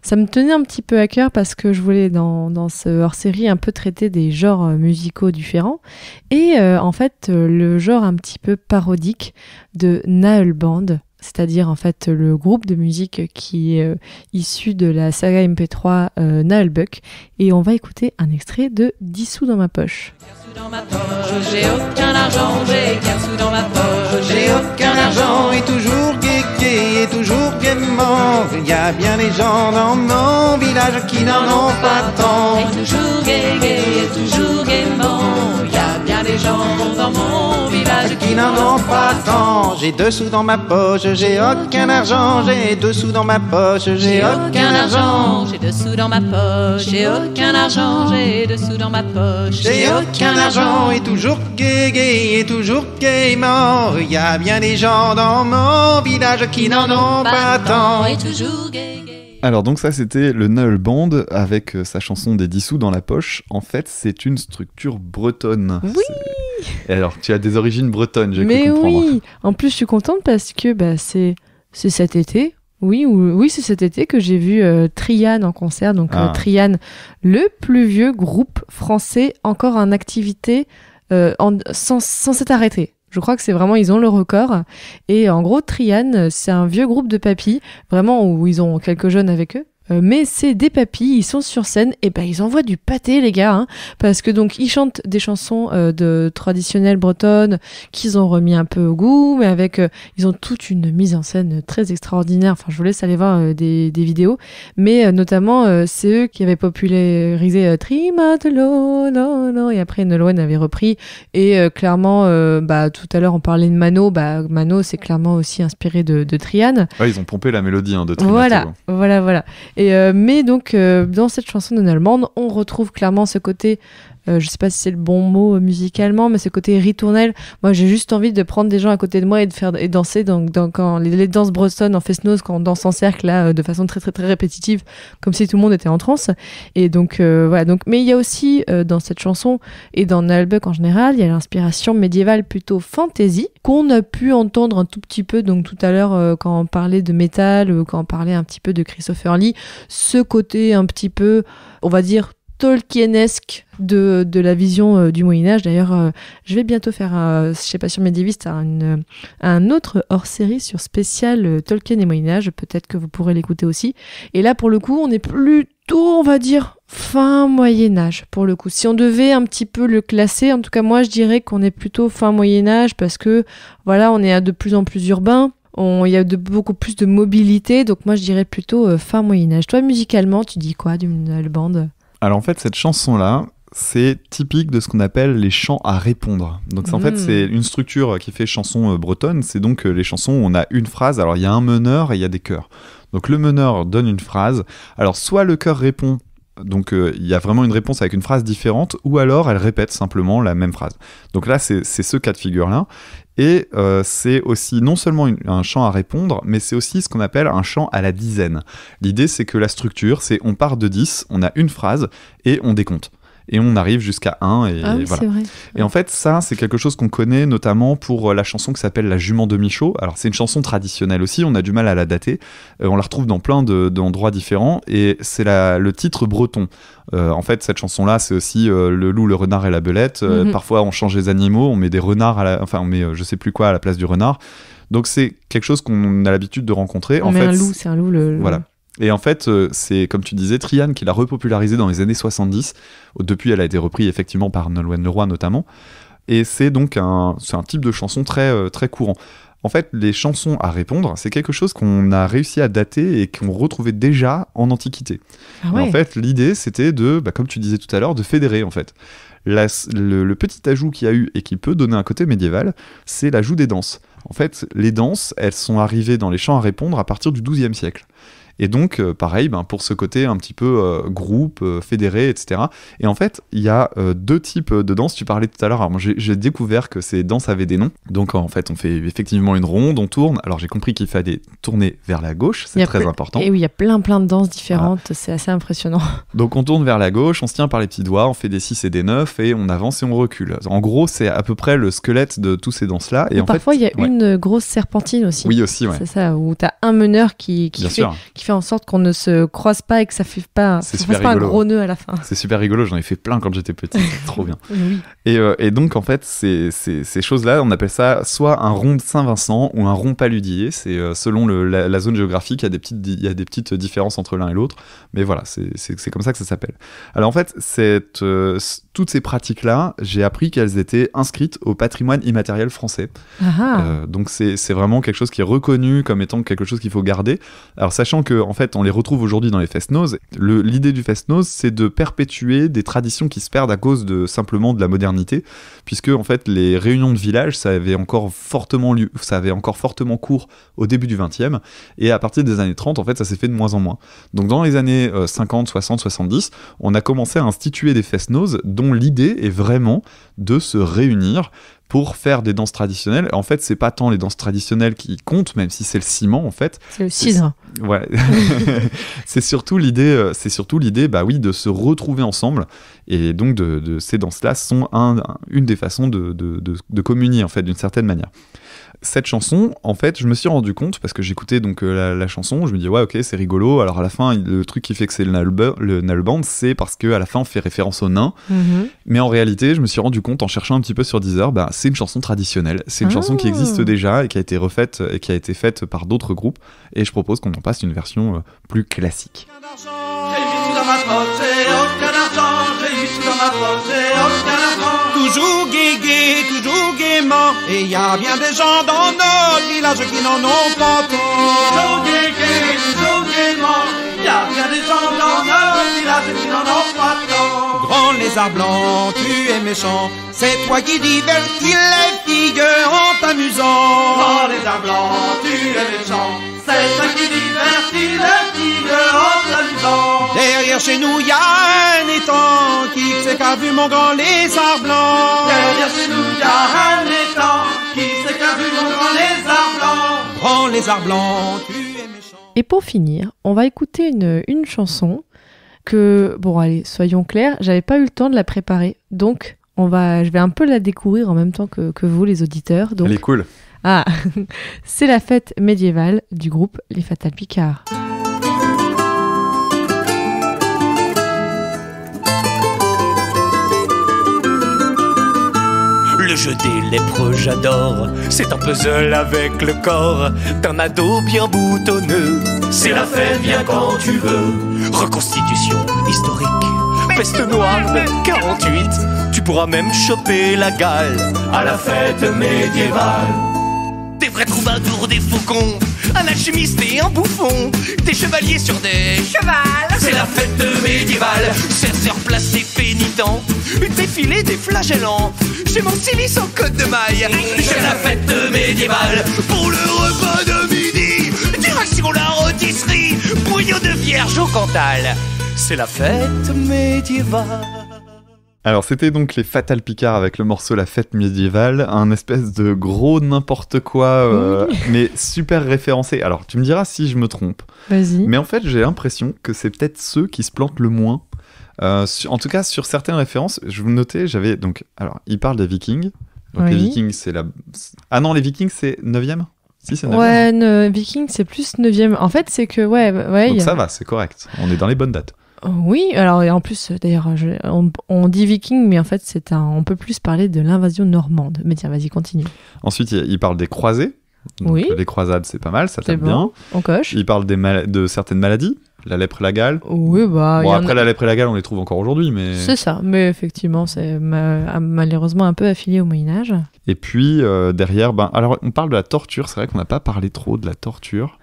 ça me tenait un petit peu à cœur parce que je voulais dans, ce hors-série un peu traiter des genres euh, musicaux différents. Et euh, en fait, euh, le genre un petit peu parodique de Naël Band, c'est-à-dire en fait le groupe de musique qui est issu de la saga MP3 euh, Et on va écouter un extrait de Dissous dans ma poche dans ma poche, j'ai aucun argent, j'ai qu'un sous dans ma poche, j'ai aucun argent et toujours gai et toujours gaiement. Il y a bien des gens dans mon village qui n'en ont pas tant. Et toujours gai et toujours gaiement. Il y a bien des gens dans mon village qui n'en ont j'ai deux sous dans ma poche, j'ai aucun argent, j'ai deux sous dans ma poche, j'ai aucun argent, j'ai deux sous dans ma poche, j'ai aucun argent, j'ai deux sous dans ma poche, j'ai aucun argent et toujours gay, et toujours mort Il y a bien des gens dans mon village qui n'en ont pas tant et toujours Alors donc ça c'était le Null Band avec euh, sa chanson des sous dans la poche. En fait c'est une structure bretonne. Oui alors, tu as des origines bretonnes, je Mais oui En plus, je suis contente parce que bah, c'est cet été, oui, oui, c'est cet été que j'ai vu euh, Trian en concert. Donc euh, ah. Triane, le plus vieux groupe français encore en activité euh, sans s'être arrêté. Je crois que c'est vraiment ils ont le record. Et en gros, Triane, c'est un vieux groupe de papy, vraiment où ils ont quelques jeunes avec eux, euh, mais c'est des papis, ils sont sur scène, et ben ils envoient du pâté, les gars, hein. parce que donc ils chantent des chansons euh, de traditionnelles bretonnes qu'ils ont remis un peu au goût, mais avec euh, ils ont toute une mise en scène très extraordinaire. Enfin, je vous laisse aller voir des, des, vidéos, mais notamment c'est eux qui avaient popularisé Trimatelo, non, non, et après Nolwenn avait repris, et clairement, bah tout à l'heure on parlait de Mano, bah Mano c'est clairement aussi inspiré de, de Triane. ils ont pompé la mélodie hein, de Trimatelo. Voilà, voilà, voilà. Euh, mais donc, euh, dans cette chanson non allemande, on retrouve clairement ce côté euh, je sais pas si c'est le bon mot euh, musicalement, mais ce côté ritournel. Moi, j'ai juste envie de prendre des gens à côté de moi et de faire et danser. Donc, dans, quand les, danses bretonnes, en fest quand on danse en cercle, là, euh, de façon très très très répétitive, comme si tout le monde était en transe. Et donc, voilà. Donc, mais il y a aussi dans cette chanson et dans Nalbuck en général, il y a l'inspiration médiévale plutôt fantasy qu'on a pu entendre un tout petit peu. Donc, tout à l'heure, quand on parlait de métal, ou quand on parlait un petit peu de Christopher Lee, ce côté un petit peu, on va dire tolkienesque de, la vision euh, du Moyen Âge. D'ailleurs, euh, je vais bientôt faire, je euh, je sais pas sur Medivist, hein, un, un autre hors-série sur spécial Tolkien et Moyen Âge. Peut-être que vous pourrez l'écouter aussi. Et là, pour le coup, on est plutôt, on va dire, fin Moyen Âge. Pour le coup, si on devait un petit peu le classer, en tout cas moi, je dirais qu'on est plutôt fin Moyen Âge parce que voilà, on est à de plus en plus urbain. Il y a de, beaucoup plus de mobilité, donc moi je dirais plutôt fin Moyen Âge. Toi musicalement, tu dis quoi d'une bande alors en fait, cette chanson-là, c'est typique de ce qu'on appelle les chants à répondre. Donc en fait mm. c'est une structure qui fait chanson euh, bretonne, c'est donc euh, les chansons où on a une phrase, alors il y a un meneur et il y a des chœurs. Donc le meneur donne une phrase, alors soit le chœur répond, donc euh, il y a vraiment une réponse avec une phrase différente, ou alors elle répète simplement la même phrase. Donc là c'est ce cas de figure-là. Et euh, c'est aussi non seulement un champ à répondre, mais c'est aussi ce qu'on appelle un champ à la dizaine. L'idée, c'est que la structure, c'est on part de 10, on a une phrase et on décompte et on arrive jusqu'à 1 et, ah voilà. Et en fait, ça, c'est quelque chose qu'on connaît notamment pour euh, la chanson qui s'appelle La Jument de Michaud. Alors, c'est une chanson traditionnelle aussi, on a du mal à la dater. Euh, on la retrouve dans plein d'endroits différents et c'est le titre breton. Euh, en fait, cette chanson-là, c'est aussi le loup, le renard et la belette. Mhm. Parfois, on change les animaux, on met des renards, à la... enfin, on met je sais plus quoi à la place du renard. Donc, c'est quelque chose qu'on a l'habitude de rencontrer. On en met un loup, c'est un loup. Le, voilà. Et en fait, euh, c'est comme tu disais, Trianne qui l'a repopularisé dans les années 70. Depuis, elle a été reprise effectivement par Nolwenn Leroy notamment. Et c'est donc un, un type de chanson très, euh, très courant. En fait, les chansons à répondre, c'est quelque chose qu'on a réussi à dater et qu'on retrouvait déjà en Antiquité. Ah en fait, l'idée, c'était de, bah, comme tu disais tout à l'heure, de fédérer, en fait. le, le, petit ajout qu'il y a eu et qui peut donner un côté médiéval, c'est l'ajout des danses. En fait, les danses, elles sont arrivées dans les chants à répondre à partir du XIIe siècle. Et donc, euh, pareil, ben, pour ce côté un petit peu euh, groupe, euh, fédéré, etc. Et en fait, il y a deux types de danses. Tu parlais tout à l'heure, j'ai découvert que ces danses avaient des noms. Donc, en fait, on fait effectivement une ronde, on tourne. Alors, j'ai compris qu'il fallait tourner vers la gauche, c'est très important. Et oui, il y a plein, plein de danses différentes, c'est assez impressionnant. <laughs> Donc, on tourne vers la gauche, on se tient par les petits doigts, on fait des 6 et des 9 et on avance et on recule. En gros, c'est à peu près le squelette de tous ces danses-là. Et, parfois, il y a une grosse serpentine aussi. Oui, aussi, ouais. C'est ça, où tu as un meneur qui, qui fait en sorte qu'on ne se croise pas et que ça ne fasse pas, un gros nœud à la fin. C'est super rigolo, j'en ai fait plein quand j'étais petit, <laughs> trop bien. Euh, et, donc, en fait, ces, choses-là, on appelle ça soit un rond de Saint-Vincent ou un rond paludier. C'est euh, selon la, zone géographique, il y a des petites, des petites différences entre l'un et l'autre. Mais voilà, c'est comme ça que ça s'appelle. Alors, en fait, cette, euh, toutes ces pratiques-là, j'ai appris qu'elles étaient inscrites au patrimoine immatériel français. Ah ah. donc, c'est vraiment quelque chose qui est reconnu comme étant quelque chose qu'il faut garder. Alors, sachant que en fait on les retrouve aujourd'hui dans les fest-noz. L'idée du fest-noz, c'est de perpétuer des traditions qui se perdent à cause de simplement de la modernité, puisque en fait les réunions de village, ça avait encore fortement lieu, ça avait encore fortement cours au début du 20e, et à partir des années 30, en fait, ça s'est fait de moins en moins. Donc dans les années 50, 60, 70, on a commencé à instituer des fest-noz dont l'idée est vraiment de se réunir pour faire des danses traditionnelles. En fait, c'est pas tant les danses traditionnelles qui comptent, même si c'est le ciment en fait. C'est le cidre. Ouais. <laughs> c'est surtout l'idée, euh, c'est surtout l'idée, bah oui, de se retrouver ensemble. Et donc, de, ces danses-là sont une des façons de communier en fait, d'une certaine manière cette chanson, en fait, je me suis rendu compte parce que j'écoutais donc euh, la, chanson, je me dis ouais ok c'est rigolo. Alors à la fin, le truc qui fait que c'est le, nalba, le nalband, c'est parce que à la fin on fait référence aux nains. Mhm. Mais en réalité, je me suis rendu compte en cherchant un petit peu sur Deezer, bah, c'est une chanson traditionnelle, c'est une chanson qui ah. existe déjà et qui a été refaite et qui a été faite par d'autres groupes. Et je propose qu'on en passe une version euh, plus classique. Toujours et y a bien des gens dans notre village qui n'en ont pas tort. y a bien des gens dans notre village qui n'en ont pas Grand lézard blanc, tu es méchant, c'est toi qui divertis les filles en t'amusant. Grand lézard blanc, tu es méchant, c'est toi qui divertis les filles en t'amusant. Derrière chez nous, y a un étang, qui c'est qu'a vu mon grand lézard blanc. Derrière chez nous, y'a un étang, qui c'est qu'a vu mon grand lézard blanc. Grand lézard blanc, tu es méchant. Et pour finir, on va écouter une, une chanson bon, allez, soyons clairs, j'avais pas eu le temps de la préparer. Donc, on va, je vais un peu la découvrir en même temps que, vous, les auditeurs. Donc... Elle est cool. Ah, <laughs> c'est la fête médiévale du groupe Les Fatales Picards. Le jeu des lépreux, j'adore. C'est un puzzle avec le corps d'un ado bien boutonneux. C'est la fête, bien quand tu veux. Reconstitution historique. Peste noire, 48. Tu pourras même choper la gale à la fête médiévale. Des vrais troubadours, des faucons, un alchimiste et un bouffon, des chevaliers sur des chevals. C'est la fête médiévale médiéval, placés pénitents, défilé des flagellants. J'ai mon silice en code de maille. C'est la fête médiévale pour le repas de midi. Direction la rôtisserie, Bouillons de vierge au Cantal. C'est la fête médiévale. Alors c'était donc les Fatal Picard avec le morceau La fête médiévale, un espèce de gros n'importe quoi, euh, <laughs> mais super référencé. Alors tu me diras si je me trompe. Vas-y. Mais en fait j'ai l'impression que c'est peut-être ceux qui se plantent le moins. Euh, en tout cas sur certaines références, je vous notais, j'avais donc... Alors il parle des vikings. les vikings c'est la... Ah non les vikings c'est 9ème si, c'est 9e. Ouais, Vikings, c'est plus 9e. En fait, c'est que, ouais, ouais. Donc ça va, c'est correct. On est dans les bonnes dates. Oui, alors en plus, d'ailleurs, on, dit viking, mais en fait, c'est un, on peut plus parler de l'invasion normande. Mais tiens, vas-y, continue. Ensuite, il parle des croisés. oui. Les croisades, c'est pas mal, ça tape bien. On coche. Il parle de certaines maladies, la lèpre et la gale. Oui, bah. Bon, après, la lèpre et la gale, on les trouve encore aujourd'hui, mais. C'est ça, mais effectivement, c'est ah, malheureusement un peu affilié au Moyen-Âge. Et puis, euh, derrière, ben, alors, on parle de la torture, c'est vrai qu'on n'a pas parlé trop de la torture.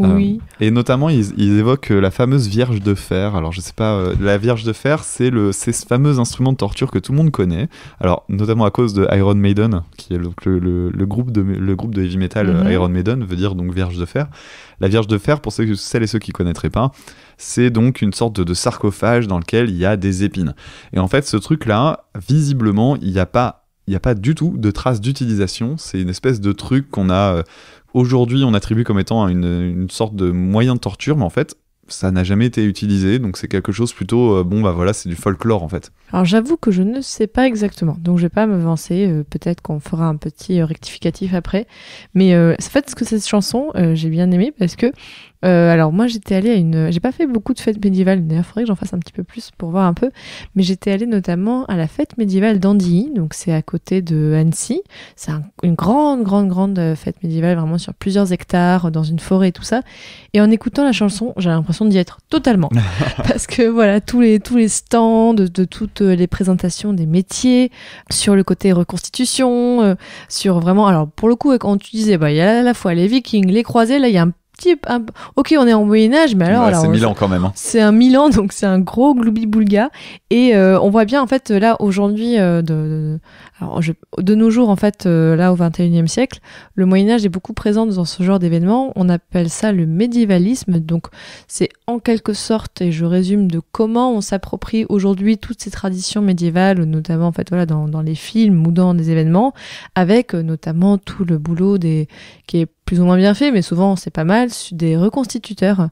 Euh, oui. et notamment, ils, évoquent euh, la fameuse Vierge de Fer. Alors, je sais pas, euh, la Vierge de Fer, c'est le, ce fameux instrument de torture que tout le monde connaît. Alors, notamment à cause de Iron Maiden, qui est donc le, groupe, de, le groupe de heavy metal mhm. Iron Maiden, veut dire donc Vierge de Fer. La Vierge de Fer, pour ceux, celles et ceux qui connaîtraient pas, c'est donc une sorte de, sarcophage dans lequel il y a des épines. Et en fait, ce truc-là, visiblement, il n'y a pas il n'y a pas du tout de traces d'utilisation. C'est une espèce de truc qu'on a, aujourd'hui on attribue comme étant une, une sorte de moyen de torture, mais en fait, ça n'a jamais été utilisé, donc c'est quelque chose plutôt, euh, bon bah voilà, c'est du folklore en fait. Alors j'avoue que je ne sais pas exactement, donc je vais pas m'avancer, euh, peut-être qu'on fera un petit euh, rectificatif après, mais en fait ce que cette chanson, j'ai bien aimé parce que euh, alors moi j'étais allée à une, j'ai pas fait beaucoup de fêtes médiévales, il faudrait que j'en fasse un petit peu plus pour voir un peu, mais j'étais allée notamment à la fête médiévale d'Andilly, donc c'est à côté de Annecy, c'est une grande grande grande euh, fête médiévale vraiment sur plusieurs hectares dans une forêt tout ça, et en écoutant la chanson j'ai l'impression d'y être totalement, <laughs> parce que voilà tous les tous les stands de, toutes euh, les présentations des métiers sur le côté reconstitution, sur vraiment alors pour le coup quand tu disais bah il y a à la fois les Vikings, les croisés, là il y a un Ok, on est en Moyen-Âge, mais alors. c'est Milan euh, quand même. Hein. C'est un Milan, donc c'est un gros gloubi-boulga. Et euh, on voit bien, en fait, là, aujourd'hui, euh, de, alors, de nos jours, en fait, euh, là, au XXIe siècle, le Moyen-Âge est beaucoup présent dans ce genre d'événements. On appelle ça le médiévalisme. Donc, c'est en quelque sorte, et je résume de comment on s'approprie aujourd'hui toutes ces traditions médiévales, notamment, en fait, voilà, dans, les films ou dans des événements, avec euh, notamment tout le boulot des, qui est plus ou moins bien fait, mais souvent c'est pas mal, des reconstituteurs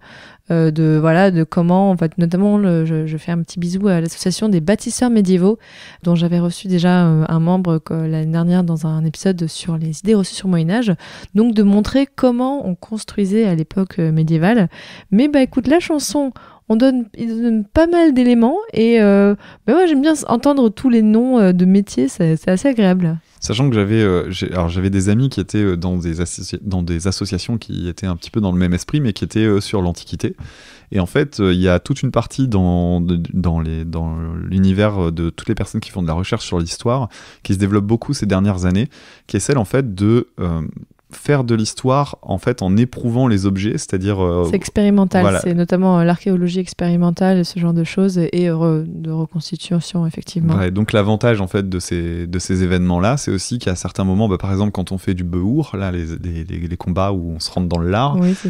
euh, de voilà de comment en fait notamment je, je, fais un petit bisou à l'association des bâtisseurs médiévaux dont j'avais reçu déjà euh, un membre euh, l'année dernière dans un épisode sur les idées reçues sur Moyen Âge donc de montrer comment on construisait à l'époque médiévale mais bah écoute la chanson on donne, pas mal d'éléments et euh, j'aime bien entendre tous les noms euh, de métiers, c'est assez agréable. Sachant que j'avais euh, des amis qui étaient euh, dans des, dans des associations qui étaient un petit peu dans le même esprit, mais qui étaient sur l'Antiquité. Et en fait, il y a toute une partie dans, dans l'univers de toutes les personnes qui font de la recherche sur l'histoire qui se développe beaucoup ces dernières années, qui est celle en fait de faire de l'histoire en fait en éprouvant les objets, c'est-à-dire euh, c'est expérimental, c'est notamment euh, l'archéologie expérimentale, ce genre de choses et, de reconstitution effectivement. donc l'avantage en fait de ces de ces événements là, c'est aussi qu'à certains moments, bah, par exemple quand on fait du beour, là les, les, combats où on se rentre dans le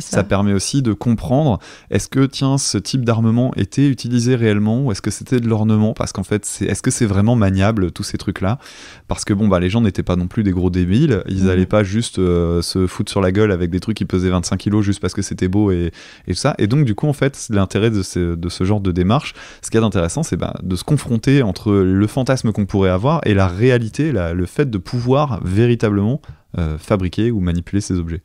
ça. permet aussi de comprendre est-ce que tiens ce type d'armement était utilisé réellement ou est-ce que c'était de l'ornement parce qu'en fait c'est est-ce que c'est vraiment maniable tous ces trucs là parce que bon bah les gens n'étaient pas non plus des gros débiles, ils n'allaient mmh. pas juste euh, euh, se foutre sur la gueule avec des trucs qui pesaient 25 kilos juste parce que c'était beau et, tout ça. Et donc, du coup, en fait, l'intérêt de, ce, de ce genre de démarche, ce qu'il y a d'intéressant, c'est ben, de se confronter entre le fantasme qu'on pourrait avoir et la réalité, le fait de pouvoir véritablement euh, fabriquer ou manipuler ces objets.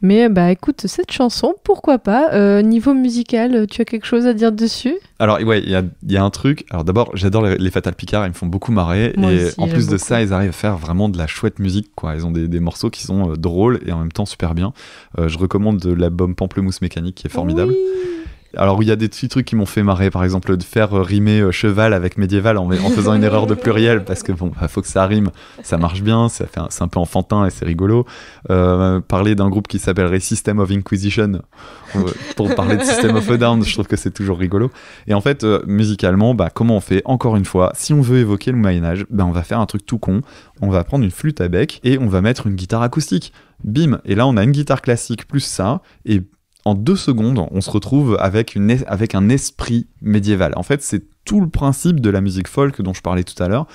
mais euh, bah écoute, cette chanson, pourquoi pas euh, Niveau musical, tu as quelque chose à dire dessus Alors ouais, il y, a, un truc. Alors d'abord, j'adore les, Fatal Picard, ils me font beaucoup marrer. et en plus de ça, ils arrivent à faire vraiment de la chouette musique. Quoi. Ils ont des, morceaux qui sont drôles et en même temps super bien. je recommande l'album Pamplemousse Mécanique qui est formidable. Alors, il y a des petits trucs qui m'ont fait marrer, par exemple, de faire euh, rimer euh, cheval avec médiéval en, faisant une erreur de pluriel, parce que bon, il bah, faut que ça rime, ça marche bien, c'est un peu enfantin et c'est rigolo. Euh, parler d'un groupe qui s'appellerait System of Inquisition, pour parler de System of a Down, je trouve que c'est toujours rigolo. Et en fait, musicalement, bah, comment on fait Encore une fois, si on veut évoquer le Moyen-Âge, bah, on va faire un truc tout con, on va prendre une flûte à bec et on va mettre une guitare acoustique. Bim Et là, on a une guitare classique plus ça, et en deux secondes, on se retrouve avec, un esprit médiéval. En fait, c'est tout le principe de la musique folk dont je parlais tout à l'heure.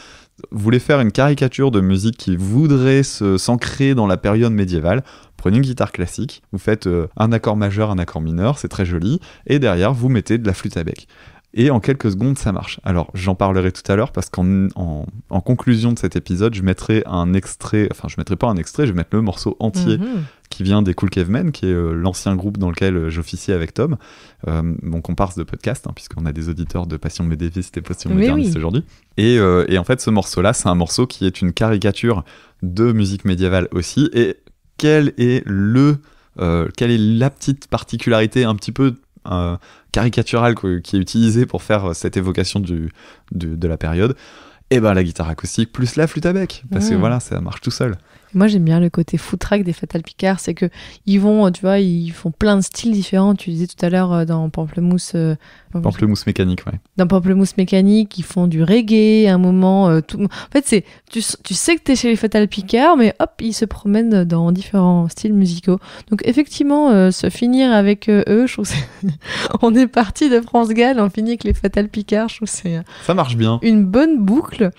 Vous voulez faire une caricature de musique qui voudrait s'ancrer dans la période médiévale, prenez une guitare classique, vous faites euh, un accord majeur, un accord mineur, c'est très joli, et derrière vous mettez de la flûte à bec et en quelques secondes ça marche. Alors j'en parlerai tout à l'heure parce qu'en conclusion de cet épisode, je mettrai un extrait, enfin je mettrai pas un extrait, je vais mettre le morceau entier mhm. qui vient des Cool Cavemen, qui est euh, l'ancien groupe dans lequel euh, j'officiais avec Tom, Donc, euh, on comparse de podcast, hein, puisqu'on a des auditeurs de Passion Médéviste et Passion moderniste aujourd'hui. Et, en fait ce morceau-là, c'est un morceau qui est une caricature de musique médiévale aussi. Et quelle est la petite particularité un petit peu caricatural qui est utilisé pour faire euh, cette évocation de la période, et eh ben la guitare acoustique plus la flûte à bec, parce que mm. voilà, ça marche tout seul. Moi, j'aime bien le côté food des Fatal Picard, c'est que ils vont, euh, tu vois, ils font plein de styles différents. Tu disais tout à l'heure euh, dans Pamplemousse. Euh, Pamplemousse mécanique, ouais. Dans Pamplemousse mécanique, ils font du reggae à un moment. tout... En fait, c'est tu, sais que t'es chez les Fatal Picard, mais hop, ils se promènent dans différents styles musicaux. Donc, effectivement, se finir avec eux, je trouve <laughs> on est parti de France Gall, on finit avec les Fatal Picard, je trouve Ça marche bien. Une bonne boucle.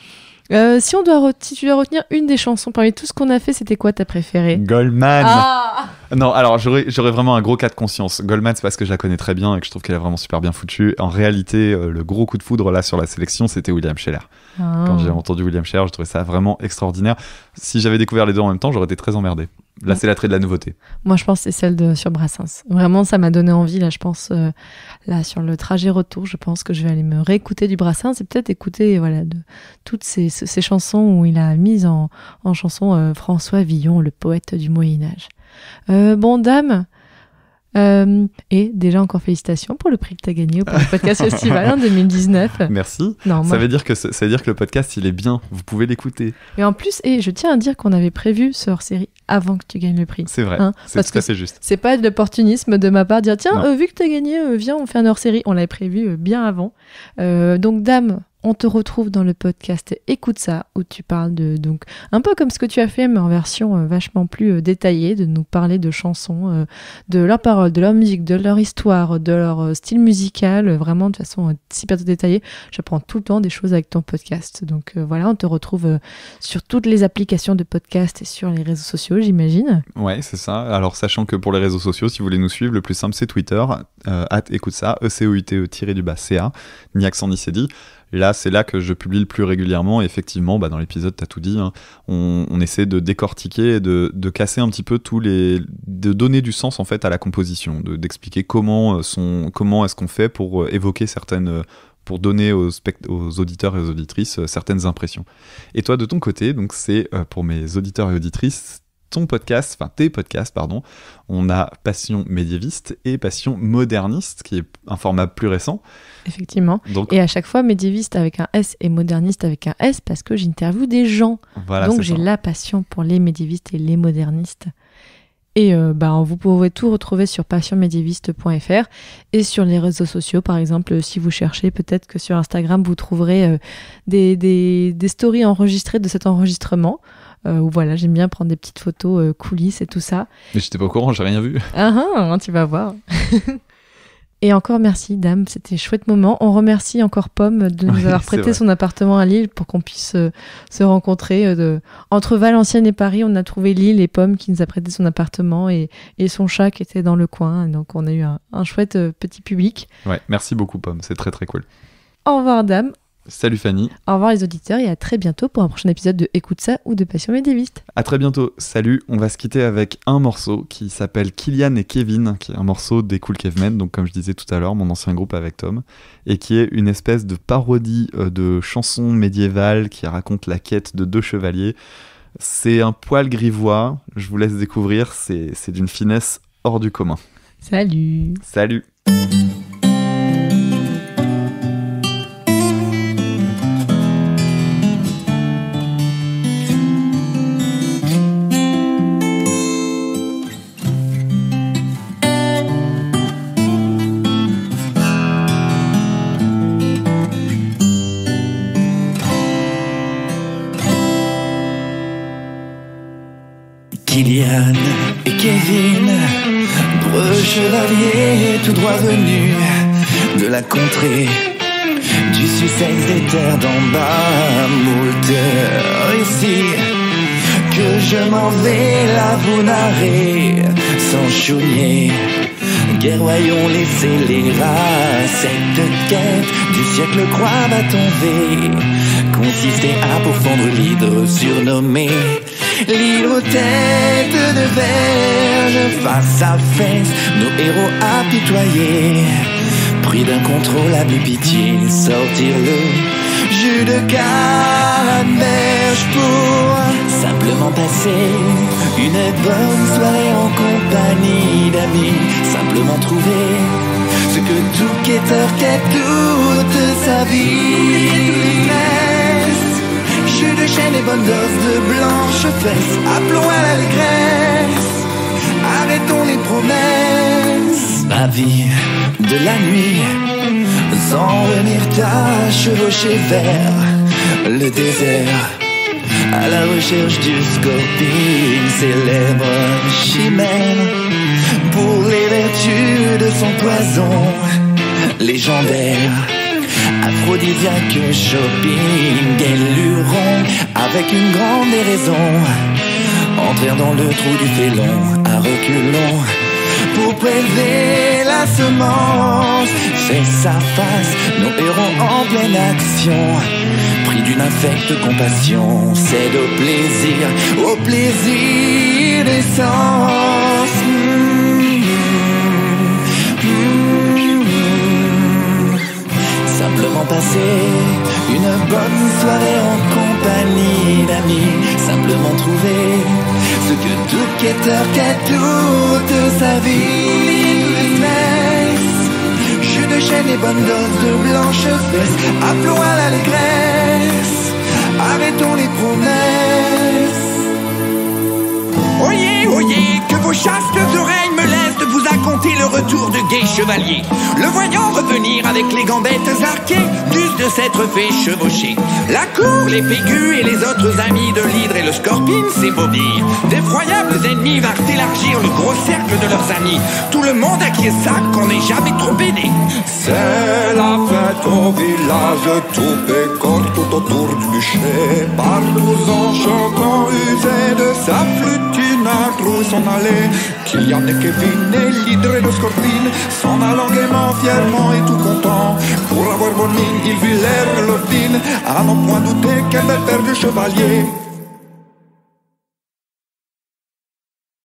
Euh, si on doit tu dois retenir une des chansons parmi tout ce qu'on a fait, c'était quoi ta préférée Goldman. Ah. non, alors j'aurais, j'aurais vraiment un gros cas de conscience. Goldman, c'est parce que je la connais très bien et que je trouve qu'elle est vraiment super bien foutue. En réalité, euh, le gros coup de foudre là sur la sélection, c'était William Scheller. Ah. Quand j'ai entendu William Scheller, je trouvais ça vraiment extraordinaire. Si j'avais découvert les deux en même temps, j'aurais été très emmerdé. Là, c'est l'attrait de la nouveauté. Moi, je pense que c'est celle de sur Brassens. Vraiment, ça m'a donné envie. Là, je pense, euh, là, sur le trajet retour, je pense que je vais aller me réécouter du Brassens et peut-être écouter, voilà, de, toutes ces, chansons où il a mis en, chanson euh, François Villon, le poète du Moyen-Âge. Euh, bon, dame. et déjà encore félicitations pour le prix que tu as gagné au <laughs> podcast festival 2019. Hein, Merci. ça, veut dire que ça veut dire que le podcast il est bien, vous pouvez l'écouter. Et en plus, et je tiens à dire qu'on avait prévu ce hors série avant que tu gagnes le prix. C'est vrai, hein, Parce que c'est juste. C'est pas de l'opportunisme de ma part, de dire tiens, euh, vu que tu as gagné, euh, viens, on fait un hors-série. On l'avait prévu euh, bien avant. donc, dame, on te retrouve dans le podcast Écoute ça où tu parles de donc un peu comme ce que tu as fait mais en version euh, vachement plus euh, détaillée de nous parler de chansons, euh, de leurs paroles, de leur musique, de leur histoire, de leur style musical, vraiment de façon super détaillée. J'apprends tout le temps des choses avec ton podcast. Donc voilà, on te retrouve sur toutes les applications de podcast et sur les réseaux sociaux, j'imagine. Ouais, c'est ça. Alors sachant que pour les réseaux sociaux, si vous voulez nous suivre, le plus simple c'est Twitter @écoute ça, E C O U T E du bas C A, ni accent ni cédille. Là, c'est là que je publie le plus régulièrement. Et effectivement, bah, dans l'épisode, t'as tout dit. Hein, on, essaie de décortiquer, de, de casser un petit peu tous les, de donner du sens en fait à la composition, d'expliquer comment euh, sont, comment est-ce qu'on fait pour euh, évoquer certaines euh, pour donner aux, auditeurs et aux auditrices certaines impressions. Et toi, de ton côté, donc c'est pour mes auditeurs et auditrices, ton podcast, enfin tes podcasts, pardon, on a Passion médiéviste et Passion moderniste, qui est un format plus récent. Effectivement. et à chaque fois, médiéviste avec un S et moderniste avec un S parce que j'interviewe des gens. Donc j'ai la passion pour les médiévistes et les modernistes. Et euh, bah, vous pouvez tout retrouver sur passionmédiéviste.fr et sur les réseaux sociaux, par exemple, euh, si vous cherchez, peut-être que sur Instagram, vous trouverez euh, des, des, des, stories enregistrées de cet enregistrement. Ou voilà, j'aime bien prendre des petites photos coulisses et tout ça. Mais j'étais pas au courant, j'ai rien vu. Ah, ah hein, tu vas voir. <laughs> Et encore merci, dame, c'était chouette moment. On remercie encore Pomme de nous avoir prêté son appartement à Lille pour qu'on puisse euh, se rencontrer. Euh, de... Entre Valenciennes et Paris, on a trouvé Lille et Pomme qui nous a prêté son appartement et, son chat qui était dans le coin. Donc on a eu un, chouette euh, petit public. Ouais, merci beaucoup Pomme, c'est très très cool. Au revoir, dame. Salut Fanny. Au revoir les auditeurs et à très bientôt pour un prochain épisode de Écoute ça ou de Passion médiéviste. À très bientôt. Salut. On va se quitter avec un morceau qui s'appelle Kylian et Kevin, qui est un morceau des Cool Cavemen, donc comme je disais tout à l'heure, mon ancien groupe avec Tom, et qui est une espèce de parodie euh, de chansons médiévales qui raconte la quête de deux chevaliers. C'est un poil grivois. Je vous laisse découvrir. C'est d'une finesse hors du commun. Salut. Salut. et Kevin, breux chevalier tout droit venu de la contrée du Sussex des terres d'en bas, moult ici que je m'en vais la vous narrer sans chouiller. Guerroyons les scélérats, cette quête du siècle croix va tomber, consistait à pourfendre l'hydre surnommé aux têtes de verge face à face, nos héros apitoyés. Pris d'un contrôle plus pitié, sortir le jus de canneberge pour simplement passer une bonne soirée en compagnie d'amis. Simplement trouver ce que tout quêteur quête toute sa vie. J'ai et bonnes doses de blanches fesses. Appelons à l'allégresse, arrêtons les promesses. Ma vie de la nuit, sans venir ta chevaucher vers le désert. À la recherche du scorpion, célèbre chimère, pour les vertus de son poison légendaire. Aphrodisiaque shopping, lurons avec une grande déraison. Entrer dans le trou du félon à reculons pour prélever la semence. C'est sa face, nous héros en pleine action. Pris d'une infecte compassion, c'est au plaisir, au plaisir des sens. passer une bonne soirée en compagnie d'amis. Simplement trouver ce que tout quêteur quête toute sa vie. Jus de chêne et bonne dose de blanche fesse. Appelons l'allégresse. Arrêtons les promesses. Oyez, oyez, que vos chastes oreilles me laissent a conté le retour de Gay Chevalier. Le voyant revenir avec les gambettes arquées, plus de s'être fait chevaucher. La cour, les pégus et les autres amis de l'hydre et le scorpion s'ébobirent. D'effroyables ennemis vinrent élargir le gros cercle de leurs amis. Tout le monde acquiesça qu'on n'est jamais trop aidé. C'est la fête au village, tout pécore tout autour du bûcher. Par en chantant usés de sa flûte Arthur s'en aller, Kylian et Kevin et l'hydre de scorpion, s'en allant gaiement, fièrement et tout content. Pour avoir bonne Il ils l'air leur fine à non point douter qu'elle père perdu chevalier.